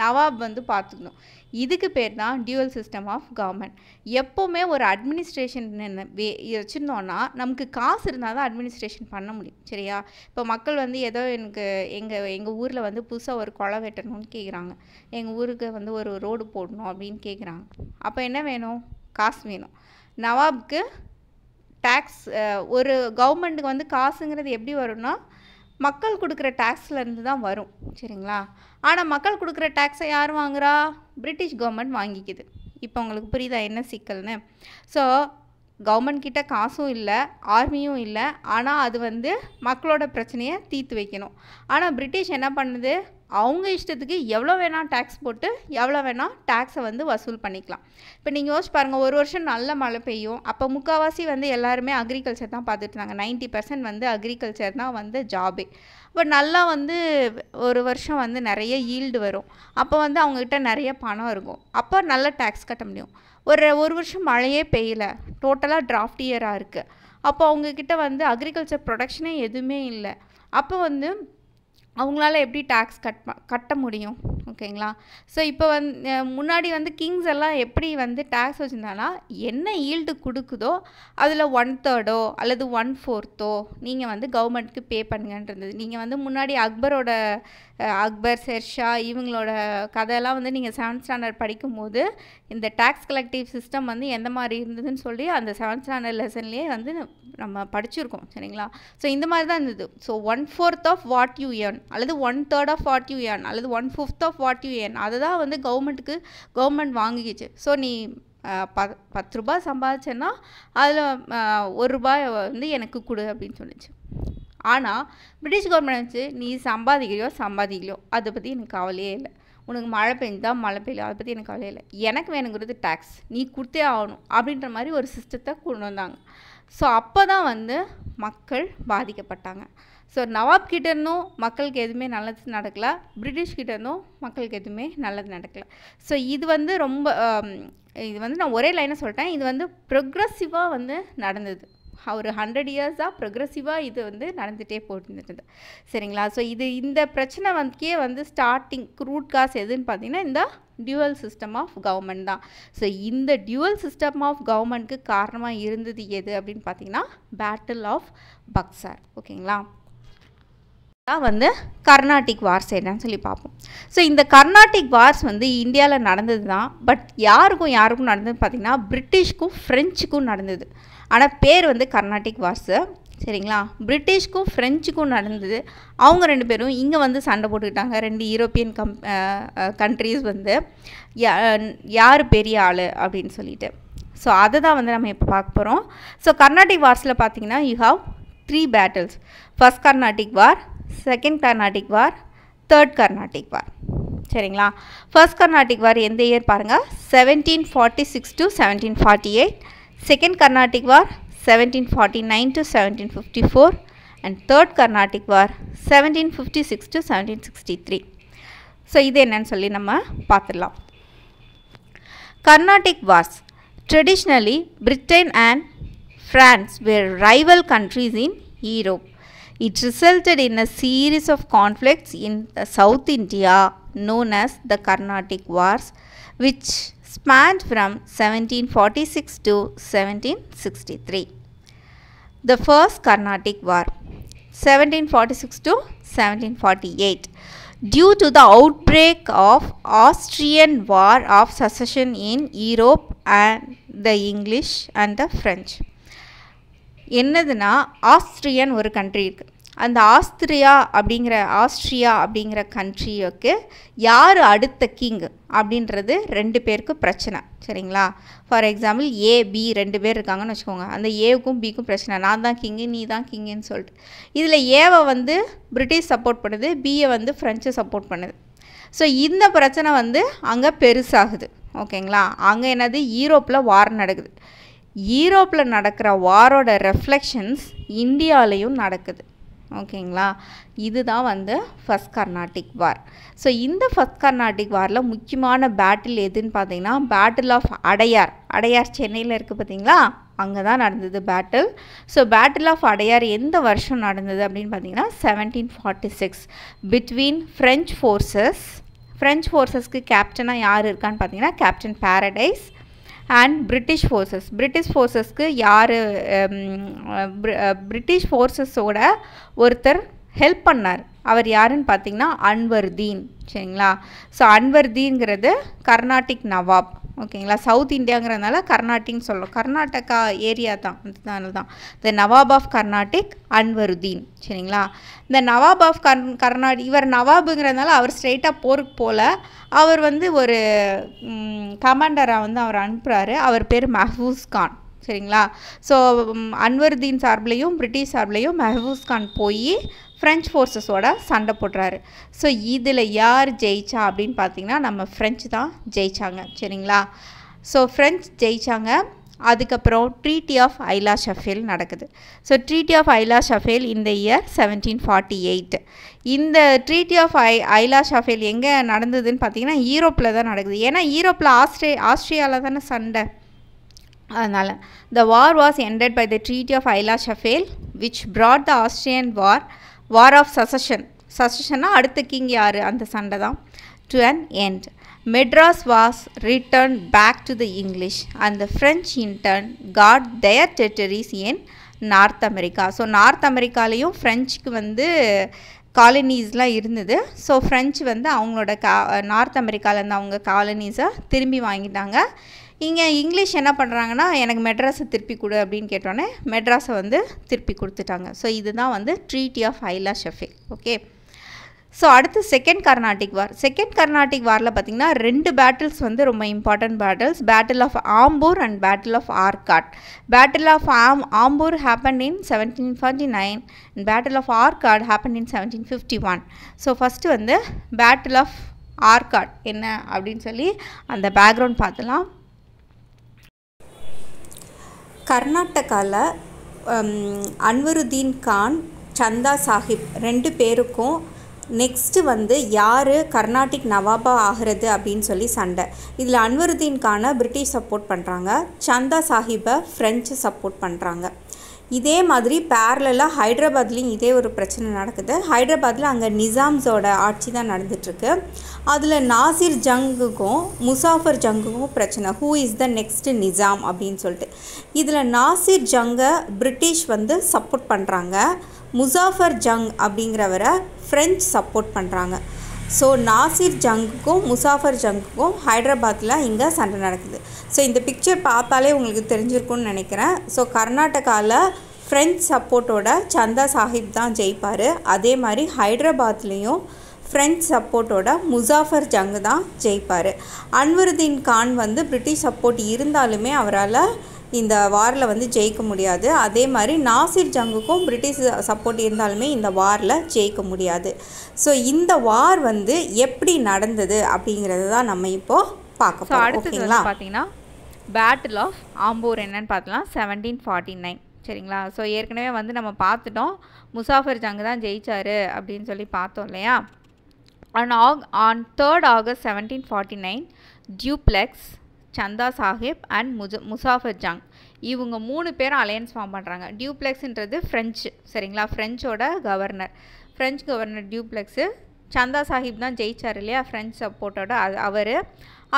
நவாப் வந்து பார்த்துக்கணும் இதுக்கு பேர் தான் டியூவல் சிஸ்டம் ஆஃப் கவர்மெண்ட் எப்போவுமே ஒரு அட்மினிஸ்ட்ரேஷன் வே வச்சுருந்தோன்னா நமக்கு காசு இருந்தால் தான் அட்மினிஸ்ட்ரேஷன் பண்ண முடியும் சரியா இப்போ மக்கள் வந்து ஏதோ எனக்கு எங்கள் எங்கள் ஊரில் வந்து புதுசாக ஒரு குளம் வெட்டணும்னு கேட்குறாங்க எங்கள் ஊருக்கு வந்து ஒரு ரோடு போடணும் அப்படின்னு கேட்குறாங்க அப்போ என்ன வேணும் காசு வேணும் நவாப்க்கு டேக்ஸ் ஒரு கவர்மெண்ட்டுக்கு வந்து காசுங்கிறது எப்படி வரும்னா மக்கள் கொடுக்குற டேக்ஸ்லேருந்து தான் வரும் சரிங்களா ஆனால் மக்கள் கொடுக்குற டேக்ஸை யார் வாங்குறா பிரிட்டிஷ் கவர்மெண்ட் வாங்கிக்குது இப்போ உங்களுக்கு புரியுதா என்ன சிக்கல்னு ஸோ கவர்மெண்ட் கிட்ட காசும் இல்லை ஆர்மியும் இல்லை ஆனால் அது வந்து மக்களோட பிரச்சனையை தீர்த்து வைக்கணும் ஆனால் பிரிட்டிஷ் என்ன பண்ணுது அவங்க இஷ்டத்துக்கு எவ்வளோ வேணால் டேக்ஸ் போட்டு எவ்வளோ வேணால் டேக்ஸை வந்து வசூல் பண்ணிக்கலாம் இப்போ நீங்கள் யோசிச்சு பாருங்கள் ஒரு வருஷம் நல்ல மழை பெய்யும் அப்போ முக்கால்வாசி வந்து எல்லாருமே அக்ரிகல்ச்சர் தான் பார்த்துட்டு இருந்தாங்க நைன்ட்டி பர்சன்ட் வந்து அக்ரிகல்ச்சர் தான் வந்து ஜாபே இப்போ நல்லா வந்து ஒரு வருஷம் வந்து நிறைய ஈல்டு வரும் அப்போ வந்து அவங்கக்கிட்ட நிறைய பணம் இருக்கும் அப்போ நல்லா டேக்ஸ் கட்ட முடியும் ஒரு ஒரு வருஷம் மழையே பெய்யலை டோட்டலாக டிராஃப்ட் இயராக இருக்குது அப்போ அவங்கக்கிட்ட வந்து அக்ரிகல்ச்சர் ப்ரொடக்ஷனே எதுவுமே இல்லை அப்போ வந்து அவங்களால எப்படி டேக்ஸ் கட் கட்ட முடியும் ஓகேங்களா ஸோ இப்போ வந்து முன்னாடி வந்து கிங்ஸ் எல்லாம் எப்படி வந்து டேக்ஸ் வச்சுருந்தாங்கன்னா என்ன ஈல்டு கொடுக்குதோ அதில் ஒன் தேர்டோ அல்லது ஒன் ஃபோர்த்தோ நீங்கள் வந்து கவர்மெண்ட்க்கு பே பண்ணுங்கன்றது நீங்கள் வந்து முன்னாடி அக்பரோட அக்பர் ஷெர்ஷா இவங்களோட கதையெல்லாம் வந்து நீங்கள் செவன்த் ஸ்டாண்டர்ட் படிக்கும்போது இந்த டேக்ஸ் கலெக்டிவ் சிஸ்டம் வந்து எந்த மாதிரி இருந்ததுன்னு சொல்லி அந்த செவன்த் ஸ்டாண்டர்ட் லெசன்லேயே வந்து நம்ம படிச்சிருக்கோம் சரிங்களா ஸோ இந்த மாதிரி தான் இருந்தது so one fourth of what you earn அல்லது one third of what you earn அல்லது one fifth of what you earn அதை தான் வந்து கவர்மெண்ட்டுக்கு கவர்மெண்ட் வாங்கிக்கிச்சு ஸோ நீ ப பத்து ரூபாய் சம்பாதிச்சேன்னா அதில் ஒரு ரூபாய் வந்து எனக்கு கொடு அப்படின்னு சொல்லிச்சு ஆனால் பிரிட்டிஷ் கவர்மெண்ட் வச்சு நீ சம்பாதிக்கிறியோ சம்பாதிக்கலையோ அதை பற்றி எனக்கு கவலையே இல்லை உனக்கு மழை பெஞ்சுதா மழை பெய்யல அதை பற்றி எனக்கு கவலையே இல்லை எனக்கு வேணுங்கிறது டேக்ஸ் நீ கொடுத்தே ஆகணும் அப்படின்ற மாதிரி ஒரு சிஸ்டத்தை கொண்டு வந்தாங்க ஸோ அப்போ தான் வந்து மக்கள் பாதிக்கப்பட்டாங்க ஸோ நவாப் கிட்டேருந்தும் மக்களுக்கு எதுவுமே நல்லது நடக்கலை பிரிட்டிஷ் கிட்டேருந்தும் மக்களுக்கு எதுவுமே நல்லது நடக்கலை ஸோ இது வந்து ரொம்ப இது வந்து நான் ஒரே லைனாக சொல்லிட்டேன் இது வந்து ப்ரொக்ரெசிவாக வந்து நடந்தது ஒரு ஹண்ட்ரட் இயர்ஸாக ப்ரொக்ரெசிவாக இது வந்து நடந்துகிட்டே போட்டுருந்துட்டு சரிங்களா ஸோ இது இந்த பிரச்சனை வந்துக்கே வந்து ஸ்டார்டிங் ரூட் காஸ் எதுன்னு பார்த்தீங்கன்னா இந்த டியூவல் சிஸ்டம் ஆஃப் கவர்மெண்ட் தான் ஸோ இந்த டியூவல் சிஸ்டம் ஆஃப் கவர்மெண்ட்டுக்கு காரணமாக இருந்தது எது அப்படின்னு பார்த்தீங்கன்னா பேட்டில் ஆஃப் பக்சர் ஓகேங்களா தான் வந்து கர்நாடிக் வார்ஸ் என்னன்னு சொல்லி பார்ப்போம் ஸோ இந்த கர்நாடிக் வார்ஸ் வந்து இந்தியாவில் நடந்தது தான் பட் யாருக்கும் யாருக்கும் நடந்தது பார்த்திங்கன்னா பிரிட்டிஷ்க்கும் ஃப்ரெஞ்சுக்கும் நடந்தது ஆனால் பேர் வந்து கர்நாடிக் வார்ஸு சரிங்களா பிரிட்டிஷ்க்கும் ஃப்ரெஞ்சுக்கும் நடந்தது அவங்க ரெண்டு பேரும் இங்கே வந்து சண்டை போட்டுக்கிட்டாங்க ரெண்டு யூரோப்பியன் கம் கண்ட்ரீஸ் வந்து யார் பெரிய ஆள் அப்படின்னு சொல்லிட்டு ஸோ அதை தான் வந்து நம்ம இப்போ பார்க்க போகிறோம் ஸோ கர்நாடிக் வார்ஸில் பார்த்தீங்கன்னா you have three battles first Carnatic war second Carnatic war third Carnatic war சரிங்களா ஃபர்ஸ்ட் கர்நாடிக் வார் எந்த இயர் பாருங்கள் seventeen forty six to seventeen forty eight Second Carnatic War 1749 to 1754 and Third Carnatic War 1756 to 1763. So இது என்னன்னு சொல்லி நம்ம பார்த்துடலாம் Carnatic wars traditionally Britain and France were rival countries in Europe it resulted in a series of conflicts in South India known as the Carnatic wars which spanned from 1746 to 1763. The First Carnatic War 1746 to 1748 due to the outbreak of Austrian War of Succession in Europe and the English and the French என்னதுன்னா Austrian ஒரு country இருக்குது அந்த Austria அப்படிங்கிற Austria அப்படிங்கிற கண்ட்ரிக்கு யார் அடுத்த king அப்படின்றது ரெண்டு பேருக்கு பிரச்சனை சரிங்களா ஃபார் எக்ஸாம்பிள் ஏ பி ரெண்டு பேர் இருக்காங்கன்னு வச்சுக்கோங்க அந்த ஏவுக்கும் பிக்கும் பிரச்சனை நான் தான் கிங்கு நீ தான் கிங்குன்னு சொல்லிட்டு இதில் ஏவை வந்து பிரிட்டிஷ் சப்போர்ட் பண்ணுது பியை வந்து ஃப்ரெஞ்சு சப்போர்ட் பண்ணுது ஸோ இந்த பிரச்சனை வந்து அங்கே பெருசாகுது ஓகேங்களா அங்கே என்னது ஈரோப்பில் வார் நடக்குது ஈரோப்பில் நடக்கிற வாரோட ரெஃப்ளெக்ஷன்ஸ் இந்தியாவிலையும் நடக்குது ஓகேங்களா இதுதான் வந்து ஃபஸ்ட் கர்நாட்டிக் வார் ஸோ இந்த ஃபஸ்ட் கர்நாட்டிக் வாரில் முக்கியமான பேட்டில் எதுன்னு பார்த்தீங்கன்னா பேட்டில் ஆஃப் அடையார் அடையார் சென்னையில் இருக்குது பார்த்தீங்களா அங்கே தான் நடந்தது battle so battle of Adyar எந்த வருஷம் நடந்தது அப்படின்னு பார்த்தீங்கன்னா seventeen forty six between French forces French ஃபோர்ஸஸ்க்கு கேப்டனாக யார் இருக்கான்னு பார்த்தீங்கன்னா captain Paradis and British forces British ஃபோர்ஸஸ்க்கு யார் பிரிட்டிஷ் ஃபோர்ஸஸோட ஒருத்தர் ஹெல்ப் பண்ணார் அவர் யாருன்னு பார்த்தீங்கன்னா அன்வர்தீன் சரிங்களா ஸோ அன்வர்தீங்கிறது கர்நாடிக் நவாப் ஓகேங்களா சவுத் இந்தியாங்கிறதுனால கர்நாட்டிக்னு சொல்கிறோம் கர்நாடகா ஏரியா தான் அதனால தான் the Nawab of Carnatic Anwaruddin சரிங்களா இந்த நவாப் ஆஃப் கர் கர்நாடி இவர் நவாபுங்கிறதுனால அவர் ஸ்ட்ரெயிட்டாக போருக்கு போகல அவர் வந்து ஒரு கமாண்டராக வந்து அவர் அனுப்புகிறாரு அவர் பேர் மஹ்பூஸ் கான் சரிங்களா ஸோ அன்வருதீன் சார்பிலையும் பிரிட்டிஷ் சார்பிலையும் மெஹபூஸ் கான் போய் ஃப்ரெஞ்ச் ஃபோர்ஸஸோட சண்டை போடுறாரு ஸோ இதில் யார் ஜெயிச்சா அப்படின்னு பார்த்தீங்கன்னா நம்ம ஃப்ரெஞ்சு தான் ஜெயித்தாங்க சரிங்களா ஸோ ஃப்ரெஞ்ச் ஜெயித்தாங்க அதுக்கப்புறம் ட்ரீட்டி ஆஃப் ஐலா ஷஃபேல் நடக்குது so treaty of Aix-la-Chapelle இந்த இயர் செவன்டீன் ஃபார்ட்டி எயிட் இந்த ட்ரீட்டி ஆஃப் ஐ ஐலா ஷஃபேல் எங்கே நடந்ததுன்னு பார்த்தீங்கன்னா ஈரோப்பில் தான் நடக்குது ஏன்னா ஈரோப்பில் ஆஸ்திரே ஆஸ்திரியாவில் தானே சண்டை அதனால் the war was ended by the treaty of Aix-la-Chapelle which brought the Austrian war war of succession சசஷன்னா அடுத்த கிங் யார் அந்த சண்டை தான் to an end Madras was return back to the English and the French in return got their territories in North America so North அமெரிக்காலேயும் ஃப்ரெஞ்சுக்கு வந்து காலனிஸ்லாம் இருந்தது ஸோ ஃப்ரெஞ்சு வந்து அவங்களோட கா நார்த் அமெரிக்காவிலேருந்து அவங்க காலனிஸை திரும்பி வாங்கிட்டாங்க இங்கே இங்கிலீஷ் என்ன பண்ணுறாங்கன்னா எனக்கு மெட்ராஸை திருப்பி கொடு அப்படின்னு கேட்டோன்னே மெட்ராஸை வந்து திருப்பி கொடுத்துட்டாங்க ஸோ இதுதான் வந்து treaty of Aix-la-Chapelle okay so அடுத்து second Carnatic war second Carnatic வாரில் பார்த்திங்கன்னா ரெண்டு பேட்டில்ஸ் வந்து ரொம்ப important battles battle of Ambur and battle of Arcot battle of ஆம் Ambur happen in seventeen forty nine and battle of Arcot happen in seventeen fifty one so first வந்து battle of Arcot என்ன அப்படின்னு சொல்லி அந்த பேக்ரவுண்ட் பார்த்துலாம் கர்நாடகாவில் அன்வருதீன் கான் சந்தா சாஹிப் ரெண்டு பேருக்கும் நெக்ஸ்ட்டு வந்து யார் கர்நாடிக் நவாபா ஆகிறது அப்படின்னு சொல்லி சண்டை இதில் அன்வருதீன் கானை பிரிட்டிஷ் சப்போர்ட் பண்ணுறாங்க சந்தா சாஹிப்பை ஃப்ரெஞ்சு சப்போர்ட் பண்ணுறாங்க இதே மாதிரி பேரலாக ஹைதராபாத்லேயும் இதே ஒரு பிரச்சனை நடக்குது ஹைதராபாத்தில் அங்கே நிசாம்ஸோட ஆட்சி தான் நடந்துகிட்ருக்கு அதில் நாசிர் ஜங்குக்கும் முசாஃபர் ஜங்குக்கும் பிரச்சனை who is the next Nizam அப்படின்னு சொல்லிட்டு இதில் நாசிர் ஜங்கை பிரிட்டிஷ் வந்து சப்போர்ட் பண்ணுறாங்க முசாஃபர் ஜங் அப்படிங்கிறவரை ஃப்ரெஞ்ச் சப்போர்ட் பண்ணுறாங்க ஸோ நாசிர் ஜங்குக்கும் முசாஃபர் ஜங்குக்கும் ஹைதராபாத்தில் இங்கே சண்டை நடக்குது ஸோ இந்த பிக்சர் பார்த்தாலே உங்களுக்கு தெரிஞ்சிருக்கும்னு நினைக்கிறேன் ஸோ கர்நாடகாவில் ஃப்ரெஞ்ச் சப்போர்ட்டோட சந்தா சாஹிப் தான் ஜெயிப்பார் அதே மாதிரி ஹைதராபாத்லேயும் ஃப்ரெஞ்ச் சப்போர்ட்டோட முசாஃபர் ஜங்கு தான் ஜெயிப்பார் அன்வருதீன் கான் வந்து பிரிட்டிஷ் சப்போர்ட் இருந்தாலுமே அவரால் இந்த வாரில் வந்து ஜெயிக்க முடியாது அதே மாதிரி நாசிர் ஜங்குக்கும் பிரிட்டிஷ் சப்போர்ட் இருந்தாலுமே இந்த வாரில் ஜெயிக்க முடியாது ஸோ இந்த வார் வந்து எப்படி நடந்தது அப்படிங்கிறது தான் நம்ம இப்போது பார்க்க போகிறோம் பார்த்தீங்கன்னா பேட்டில் ஆஃப் ஆம்பூர் என்னன்னு பார்த்தலாம் செவன்டீன் ஃபார்ட்டி நைன் சரிங்களா ஸோ ஏற்கனவே வந்து நம்ம பார்த்துட்டோம் முசாஃபர் ஜங்கு தான் ஜெயிச்சாரு அப்படின்னு சொல்லி பார்த்தோம் இல்லையா ஆன் ஆக் on third August seventeen forty nine Dupleix Chanda Sahib and முஜ முசாஃபர் ஜாங் இவங்க மூணு பேரும் அலையன்ஸ் ஃபார்ம் பண்ணுறாங்க டியூப்ளெக்ஸுன்றது ஃப்ரெஞ்சு சரிங்களா ஃப்ரெஞ்சோட governor French governor Dupleix Chanda Sahib தான் ஜெயிச்சார் இல்லையா ஃப்ரெஞ்ச் சப்போர்ட்டோட அது அவர்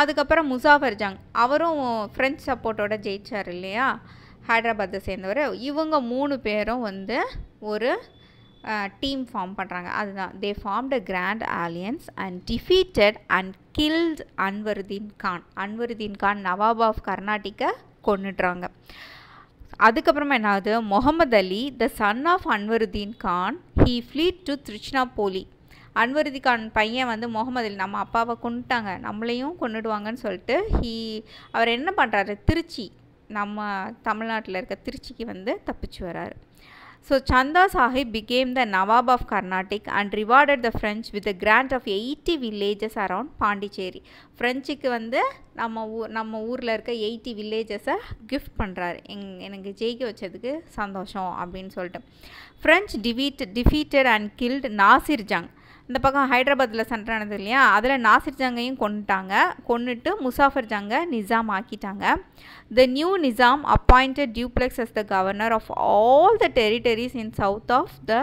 அதுக்கப்புறம் முசாஃபர் ஜாங் அவரும் ஃப்ரெஞ்ச் சப்போர்ட்டோட ஜெயிச்சார் இல்லையா ஹைதராபாத்தை சேர்ந்தவர் இவங்க மூணு பேரும் வந்து ஒரு டீம் ஃபார்ம் பண்ணுறாங்க அதுதான் they formed a grand alliance and defeated and killed Anwaruddin Khan Anwaruddin Khan nawab of கர்நாடிக்கை கொண்டுடுறாங்க அதுக்கப்புறமா என்னாவது Muhammad Ali the son of Anwaruddin Khan he fled to போலி அன்வருதி கான் பையன் வந்து முகமது அலி நம்ம அப்பாவை கொண்டுட்டாங்க நம்மளையும் கொண்டுடுவாங்கன்னு சொல்லிட்டு ஹீ அவர் என்ன பண்ணுறாரு திருச்சி நம்ம தமிழ்நாட்டில் இருக்க திருச்சிக்கு வந்து தப்பிச்சு வராரு so Chanda Sahib became the Nawab of Carnatic and rewarded the French with a grant of 80 villages around Pondicherry. ஃப்ரெஞ்சுக்கு வந்து நம்ம ஊர் நம்ம ஊரில் இருக்க எயிட்டி வில்லேஜஸை கிஃப்ட் பண்ணுறாரு எங் எனக்கு ஜெயிக்க வச்சதுக்கு சந்தோஷம் அப்படின்னு சொல்லிட்டு ஃப்ரெஞ்ச் டிவீட் defeated and killed Nasir Jung இந்த பக்கம் ஹைதராபாத்தில் சென்டர் ஆனது இல்லையா அதில் நாசிர் ஜங்கையும் கொண்டுட்டாங்க கொண்டுட்டு முசாஃபர் ஜங்கை நிசாம் ஆக்கிட்டாங்க the new Nizam appointed Dupleix as the governor of all the territories in south of the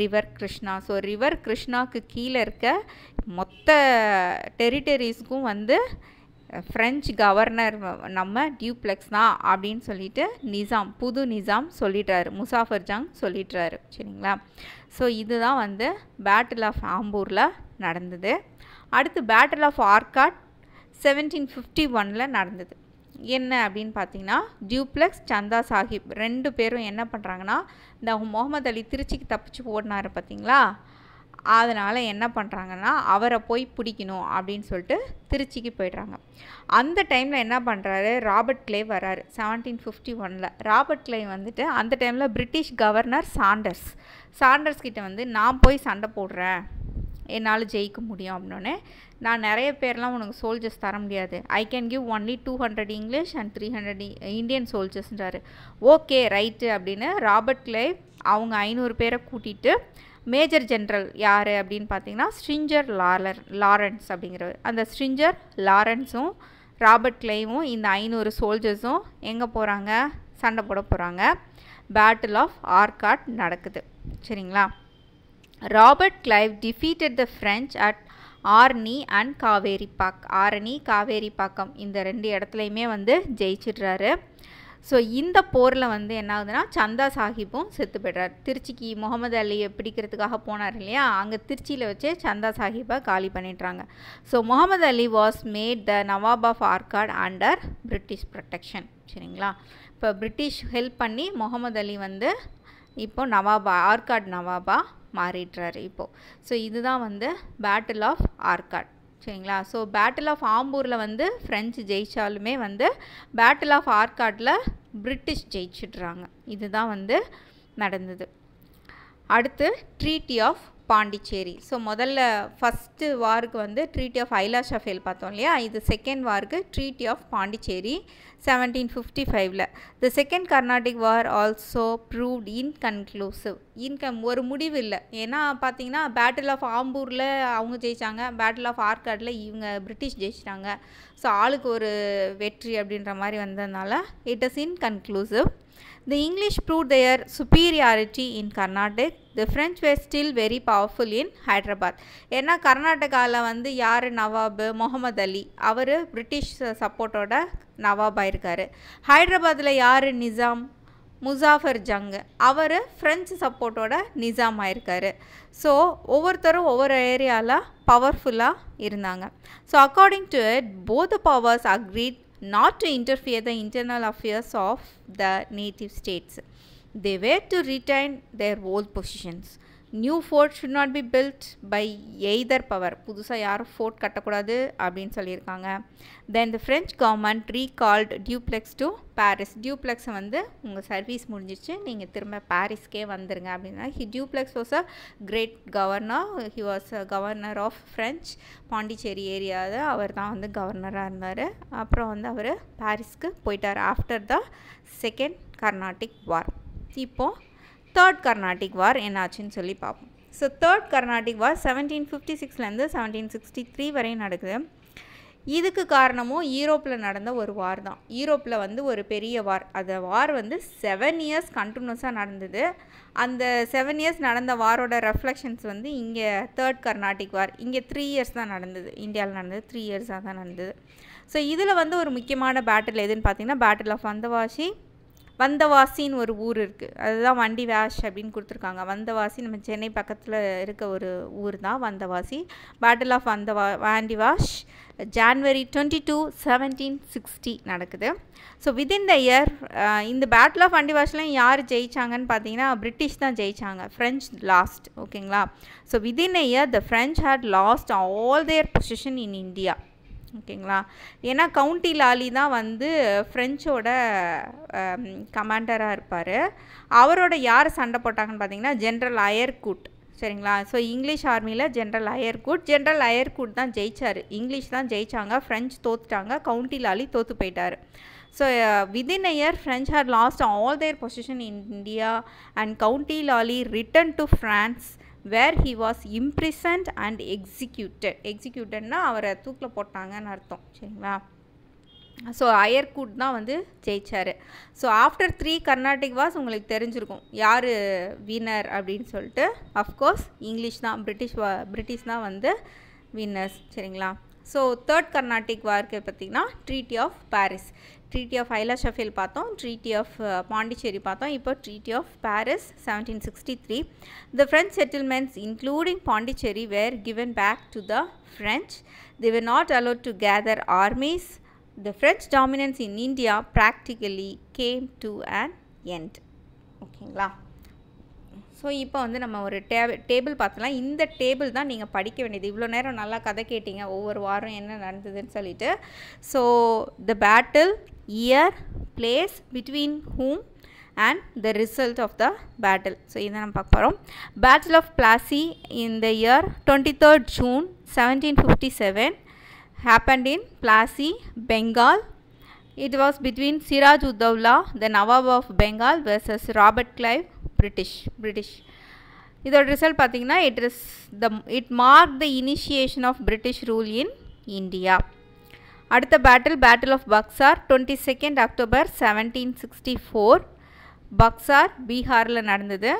river Krishna so river கிருஷ்ணாவுக்கு கீழே இருக்க மொத்த டெரிட்டரிஸ்க்கும் வந்து ஃப்ரெஞ்சு கவர்னர் நம்ம டியூப்ளெக்ஸ் தான் அப்படின்னு சொல்லிட்டு நிசாம் புது நிசாம் சொல்லிடுறாரு முசாஃபர் ஜாங் சொல்லிடுறாரு சரிங்களா ஸோ இதுதான் வந்து பேட்டில் ஆஃப் ஆம்பூரில் நடந்தது அடுத்து battle of Arcot seventeen fifty ஒனில் நடந்தது என்ன அப்படின்னு பார்த்தீங்கன்னா டியூப்ளெக்ஸ் சந்தா சாஹிப் ரெண்டு பேரும் என்ன பண்ணுறாங்கன்னா இந்த முகமது அலி திருச்சிக்கு தப்பிச்சு ஓடினார் பார்த்தீங்களா அதனால் என்ன பண்ணுறாங்கன்னா அவரை போய் பிடிக்கணும் அப்படின்னு சொல்லிட்டு திருச்சிக்கு போயிடுறாங்க அந்த டைமில் என்ன பண்ணுறாரு ராபர்ட் கிளே வராரு செவன்டீன் ஃபிஃப்டி ஒனில் ராபர்ட் கிளே வந்துட்டு அந்த டைமில் பிரிட்டிஷ் கவர்னர் சாண்டர்ஸ் சாண்டர்ஸ் கிட்ட வந்து நான் போய் சண்டை போடுறேன் என்னால் ஜெயிக்க முடியும் அப்படின்னோடனே நான் நிறைய பேர்லாம் உனக்கு சோல்ஜர்ஸ் தர முடியாது I can give only two hundred English and three hundred Indian சோல்ஜர்ஸ்ன்றாரு ஓகே ரைட்டு அப்படின்னு ராபர்ட் கிளைவ் அவங்க ஐநூறு பேரை கூட்டிட்டு மேஜர் ஜென்ரல் யார் அப்படின்னு பார்த்தீங்கன்னா ஸ்ட்ரிஞ்சர் லாரர் லாரன்ஸ் அப்படிங்கிறவர் அந்த ஸ்ட்ரிஞ்சர் லாரன்ஸும் ராபர்ட் கிளைவும் இந்த ஐநூறு சோல்ஜர்ஸும் எங்கே போகிறாங்க சண்டை போட போகிறாங்க பேட்டில் ஆஃப் ஆர்காட் நடக்குது சரிங்களா Robert Clive defeated the French at Arni and Kaveripak Arani Kaveripakkam இந்த ரெண்டு இடத்துலையுமே வந்து ஜெயிச்சிடுறாரு ஸோ இந்த போரில் வந்து என்ன ஆகுதுன்னா சந்தா சாஹிப்பும் செத்து போய்டார் திருச்சிக்கு முகமது அலியை பிடிக்கிறதுக்காக போனார் இல்லையா அங்கே திருச்சியில் வச்சு சந்தா சாஹிப்பை காலி பண்ணிடுறாங்க so Muhammad Ali was made the Nawab of Arcot under British protection சரிங்களா இப்போ பிரிட்டிஷ் ஹெல்ப் பண்ணி முகமது அலி வந்து இப்போது நவாபா ஆர்காட் நவாபா மாறிடுறாரு இப்போது ஸோ இதுதான் வந்து பேட்டில் ஆஃப் ஆர்காட் சரிங்களா ஸோ பேட்டில் ஆஃப் ஆம்பூரில் வந்து ஃப்ரெஞ்சு ஜெயித்தாலுமே வந்து பேட்டில் ஆஃப் ஆர்காட்டில் பிரிட்டிஷ் ஜெயிச்சிடுறாங்க இதுதான் வந்து நடந்தது அடுத்து ட்ரீட்டி ஆஃப் பாண்டிச்சேரி ஸோ முதல்ல ஃபஸ்ட்டு வார்க்கு வந்து ட்ரீட்டி ஆஃப் ஐலாஷ் ஷஃபேல் பார்த்தோம் இல்லையா இது செகண்ட் வார்க்கு treaty of Pondicherry seventeen fifty ஃபைவ்ல the second Carnatic war also proved inconclusive இன்கம் ஒரு முடிவு இல்லை ஏன்னா பார்த்தீங்கன்னா பேட்டில் ஆஃப் ஆம்பூரில் அவங்க ஜெயித்தாங்க பேட்டில் ஆஃப் ஆர்காடில் இவங்க பிரிட்டிஷ் ஜெயிச்சிட்டாங்க ஸோ ஆளுக்கு ஒரு வெற்றி அப்படின்ற மாதிரி வந்ததுனால it is inconclusive the English proved their superiority in Carnatic. The French were still very powerful in Hyderabad. ஏன்னா கர்நாடகாவில் வந்து யார் நவாபு முகமது அலி அவர் பிரிட்டிஷ் சப்போர்ட்டோட நவாப் இருக்கார் ஹைதராபாத்தில் யார் நிசாம் முசாஃபர் ஜங் அவர் ஃப்ரெஞ்சு சப்போர்ட்டோட நிசாம் ஆயிருக்காரு ஸோ ஒவ்வொருத்தரும் ஒவ்வொரு ஏரியாவில் பவர்ஃபுல்லாக இருந்தாங்க so according to it both powers agreed not to interfere the internal affairs of the native states. They were to retain their old positions. New fort should not be built by either power புதுசாக யாரும் fort கட்டக்கூடாது அப்படின்னு சொல்லியிருக்காங்க then the French government recalled Dupleix to Paris டியூப்ளெக்ஸை வந்து உங்கள் service முடிஞ்சிச்சு நீங்கள் திரும்ப பாரிஸ்க்கே வந்துருங்க அப்படின்னா he Dupleix was a great governor he was a governor of French Pondicherry ஏரியாவில் அவர் தான் வந்து கவர்னராக இருந்தார் அப்புறம் வந்து அவர் பாரிஸ்க்கு போயிட்டார் after the second Carnatic war இப்போது தேர்ட் கர்நாடிக் வார் என்னாச்சுன்னு சொல்லி பார்ப்போம் so third Carnatic war seventeen fifty சிக்ஸ்லேருந்து செவன்டீன் சிக்ஸ்டி த்ரீ வரையும் நடக்குது இதுக்கு காரணமும் ஈரோப்பில் நடந்த ஒரு வார் தான் ஈரோப்பில் வந்து ஒரு பெரிய வார் அந்த வார் வந்து செவன் இயர்ஸ் கண்டினியூஸாக நடந்தது அந்த செவன் இயர்ஸ் நடந்த வாரோட ரெஃப்ளெக்ஷன்ஸ் வந்து இங்கே தேர்ட் கர்நாடிக் வார் இங்கே த்ரீ இயர்ஸ் தான் நடந்தது இந்தியாவில் நடந்தது த்ரீ இயர்ஸாக தான் நடந்தது ஸோ இதில் வந்து ஒரு முக்கியமான பேட்டில் எதுன்னு பார்த்தீங்கன்னா பேட்டில் ஆஃப் அந்தவாஷி வந்தவாசின்னு ஒரு ஊர் இருக்குது அதுதான் வண்டி வேஷ் அப்படின்னு கொடுத்துருக்காங்க வந்தவாசி நம்ம சென்னை பக்கத்தில் இருக்க ஒரு ஊர் தான் வந்தவாசி பேட்டில் ஆஃப் வந்தவா Wandiwash January twenty two seventeen sixty நடக்குது ஸோ வித்தின் த இயர் இந்த பேட்டில் ஆஃப் வண்டி வாஷ்லாம் யார் ஜெயிச்சாங்கன்னு பார்த்தீங்கன்னா பிரிட்டிஷ் தான் ஜெயித்தாங்க ஃப்ரெஞ்ச் லாஸ்ட் ஓகேங்களா so within a year the French had lost all their position in India ஓகேங்களா ஏன்னா கவுண்டி லாலி தான் வந்து ஃப்ரெஞ்சோட கமாண்டராக இருப்பார் அவரோட யார் சண்டை போட்டாங்கன்னு பார்த்தீங்கன்னா ஜென்ரல் அயர்குட் சரிங்களா ஸோ இங்கிலீஷ் ஆர்மியில் ஜென்ரல் அயர்குட் ஜென்ரல் அயர்குட் தான் ஜெயித்தார் இங்கிலீஷ் தான் ஜெயித்தாங்க ஃப்ரெஞ்ச் தோத்துட்டாங்க கவுண்டி லாலி தோற்று போயிட்டார் so within year French had lost all their position in India and Count Lally return to France where he was imprisoned and executed எக்ஸிக்யூட்டட்னா அவரை தூக்கில் போட்டாங்கன்னு அர்த்தம் சரிங்களா ஸோ அயர்கூட் தான் வந்து ஜெயிச்சார் so after three Carnatic wars உங்களுக்கு தெரிஞ்சிருக்கும் யார் வின்னர் அப்படின்னு சொல்லிட்டு அஃப்கோர்ஸ் இங்கிலீஷ் தான் பிரிட்டிஷ் வா பிரிட்டிஷ் தான் வந்து வின்னர்ஸ் சரிங்களா ஸோ தேர்ட் கர்நாடிக் வார்க்கு பார்த்திங்கன்னா treaty of Paris Treaty of Isla Shafil Patham, Treaty of uh, Pondicherry Patham, Treaty of Paris 1763. The French settlements including Pondicherry were given back to the French. They were not allowed to gather armies. The French dominance in India practically came to an end. Okay, la. So இப்போ வந்து நம்ம ஒரு டே table பார்த்தோம்னா இந்த table தான் நீங்கள் படிக்க வேண்டியது இவ்வளோ நேரம் நல்லா கதை கேட்டீங்க ஒவ்வொரு வாரம் என்ன நடந்ததுன்னு சொல்லிட்டு so the battle year place between whom and the result of the battle so இதை நம்ம பார்க்க போகிறோம் battle of Plassey in the year twenty third June seventeen fifty seven happened in Plassey Bengal it was between Siraj Uddaulah the Nawab of Bengal versus Robert Clive British British இதோட result பார்த்தீங்கன்னா it is the it mark the initiation of British rule in India அடுத்த battle battle of Buxar twenty second October seventeen sixty four Buxar பீகாரில் நடந்தது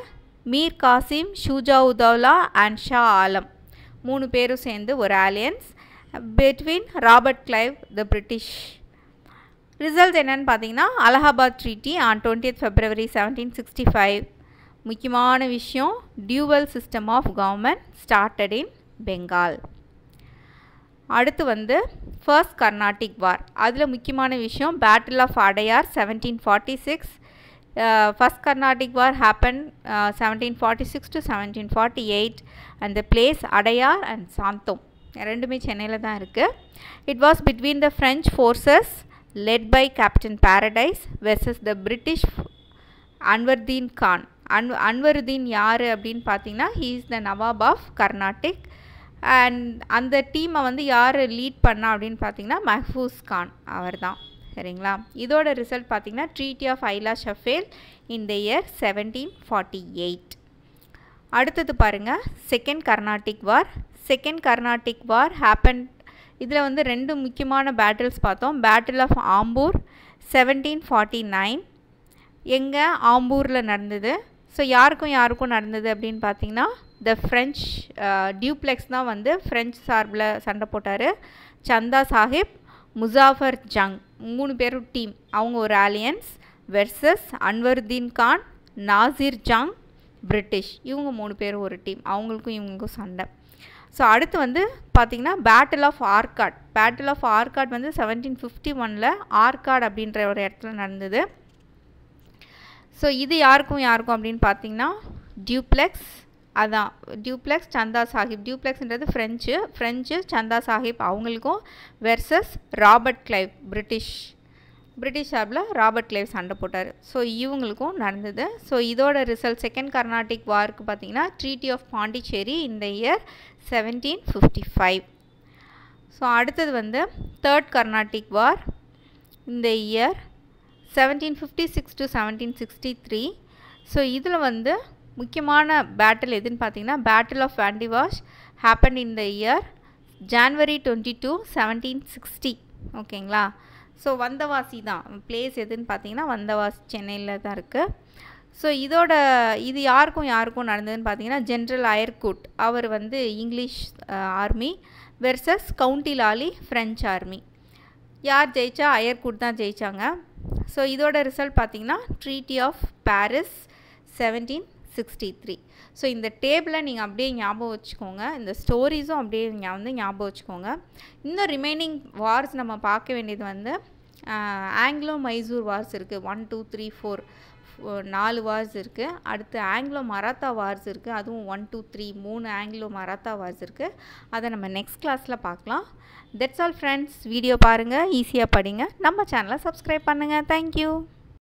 Mir Qasim Shuja உதவ்லா and Shah Alam மூணு பேரும் சேர்ந்து ஒரு alliance between Robert Clive the British result என்னென்னு பார்த்தீங்கன்னா Allahabad treaty on twenty February seventeen sixty five முக்கியமான விஷயம் dual system of government started in Bengal அடுத்து வந்து ஃபர்ஸ்ட் கர்நாட்டிக் வார் அதில் முக்கியமான விஷயம் battle of Adyar seventeen forty six first Carnatic war happen seventeen forty six to seventeen forty eight and the place Adyar and Santhome ரெண்டுமே சென்னையில் தான் இருக்குது it was between the French forces led by captain Paradis versus the British Anwaruddin Khan அன் அன்வருதீன் யார் அப்படின்னு பார்த்தீங்கன்னா he is the Nawab of Carnatic and அந்த டீமை வந்து யார் லீட் பண்ணா அப்படின்னு பார்த்தீங்கன்னா மஹ்பூஸ் கான் அவர் தான் சரிங்களா இதோட ரிசல்ட் பார்த்தீங்கன்னா ட்ரீட்டி ஆஃப் ஐலா ஷஃபேல் இந்த இயர் செவன்டீன் ஃபார்ட்டி எயிட் அடுத்தது பாருங்கள் second Carnatic war second Carnatic war happen இதில் வந்து ரெண்டு முக்கியமான பேட்டில்ஸ் பார்த்தோம் battle of Ambur seventeen forty nine எங்கே ஆம்பூரில் நடந்தது ஸோ யாருக்கும் யாருக்கும் நடந்தது அப்படின்னு பார்த்தீங்கன்னா த ஃப்ரெஞ்ச் டியூப்ளெக்ஸ் தான் வந்து ஃப்ரெஞ்ச் சார்பில் சண்டை போட்டார் சந்தா சாஹிப் முசாஃபர் ஜங் மூணு பேரும் டீம் அவங்க ஒரு alliance versus Anwaruddin Khan Nasir Jang British இவங்க மூணு பேரும் ஒரு டீம் அவங்களுக்கும் இவங்களுக்கும் சண்டை ஸோ அடுத்து வந்து பார்த்திங்கன்னா battle of Arcot battle of Arcot வந்து செவன்டீன் ஃபிஃப்டி ஒனில் ஆர்காட் அப்படின்ற ஒரு இடத்துல நடந்தது ஸோ இது யாருக்கும் யாருக்கும் அப்படின்னு பார்த்தீங்கன்னா டியூப்ளெக்ஸ் அதான் duplex Chanda Sahib டியூப்ளெக்ஸ்ன்றது French French Chanda Sahib அவங்களுக்கும் versus Robert Clive British British ஆப்பில் ராபர்ட் கிளைவ் சண்டை போட்டார் ஸோ இவங்களுக்கும் நடந்தது ஸோ இதோட ரிசல்ட் செகண்ட் கர்நாடிக் வார்க்கு பார்த்தீங்கன்னா ட்ரீட்டி ஆஃப் பாண்டிச்சேரி இந்த year seventeen fifty five so அடுத்தது வந்து தேர்ட் கர்நாடிக் வார் இந்த year seventeen fifty six to seventeen sixty three so இதில் வந்து முக்கியமான பேட்டில் எதுன்னு பார்த்தீங்கன்னா battle of Wandiwash happen in the year January twenty two seventeen sixty ஓகேங்களா ஸோ வந்தவாசி தான் பிளேஸ் எதுன்னு பார்த்தீங்கன்னா வந்தவாசி சென்னையில் தான் இருக்குது ஸோ இதோட இது யாருக்கும் யாருக்கும் நடந்ததுன்னு பார்த்தீங்கன்னா ஜென்ரல் அயர்கூட் அவர் வந்து English army versus Count Lally French army யார் ஜெயித்தா அயர்கூட் தான் ஜெயித்தாங்க ஸோ இதோட ரிசல்ட் பார்த்தீங்கன்னா treaty of Paris seventeen sixty three so இந்த டேபிளை நீங்கள் அப்படியே ஞாபகம் வச்சுக்கோங்க இந்த ஸ்டோரிஸும் அப்படியே நீங்கள் வந்து ஞாபகம் வச்சுக்கோங்க இன்னும் ரிமைனிங் வார்ஸ் நம்ம பார்க்க வேண்டியது வந்து ஆங்கிலோ மைசூர் வார்ஸ் இருக்குது ஒன் டூ த்ரீ ஃபோர் நாலு வார்ஸ் இருக்குது அடுத்து ஆங்கிலோ மராத்தா வார்ஸ் இருக்குது அதுவும் ஒன் டூ த்ரீ மூணு ஆங்கிலோ மராத்தா வார்ஸ் இருக்குது அதை நம்ம நெக்ஸ்ட் கிளாஸில் பார்க்கலாம் தட்ஸ் ஆல் ஃப்ரெண்ட்ஸ் வீடியோ பாருங்கள் ஈஸியாக படிங்க நம்ம சேனலை சப்ஸ்கிரைப் பண்ணுங்கள் தேங்க்யூ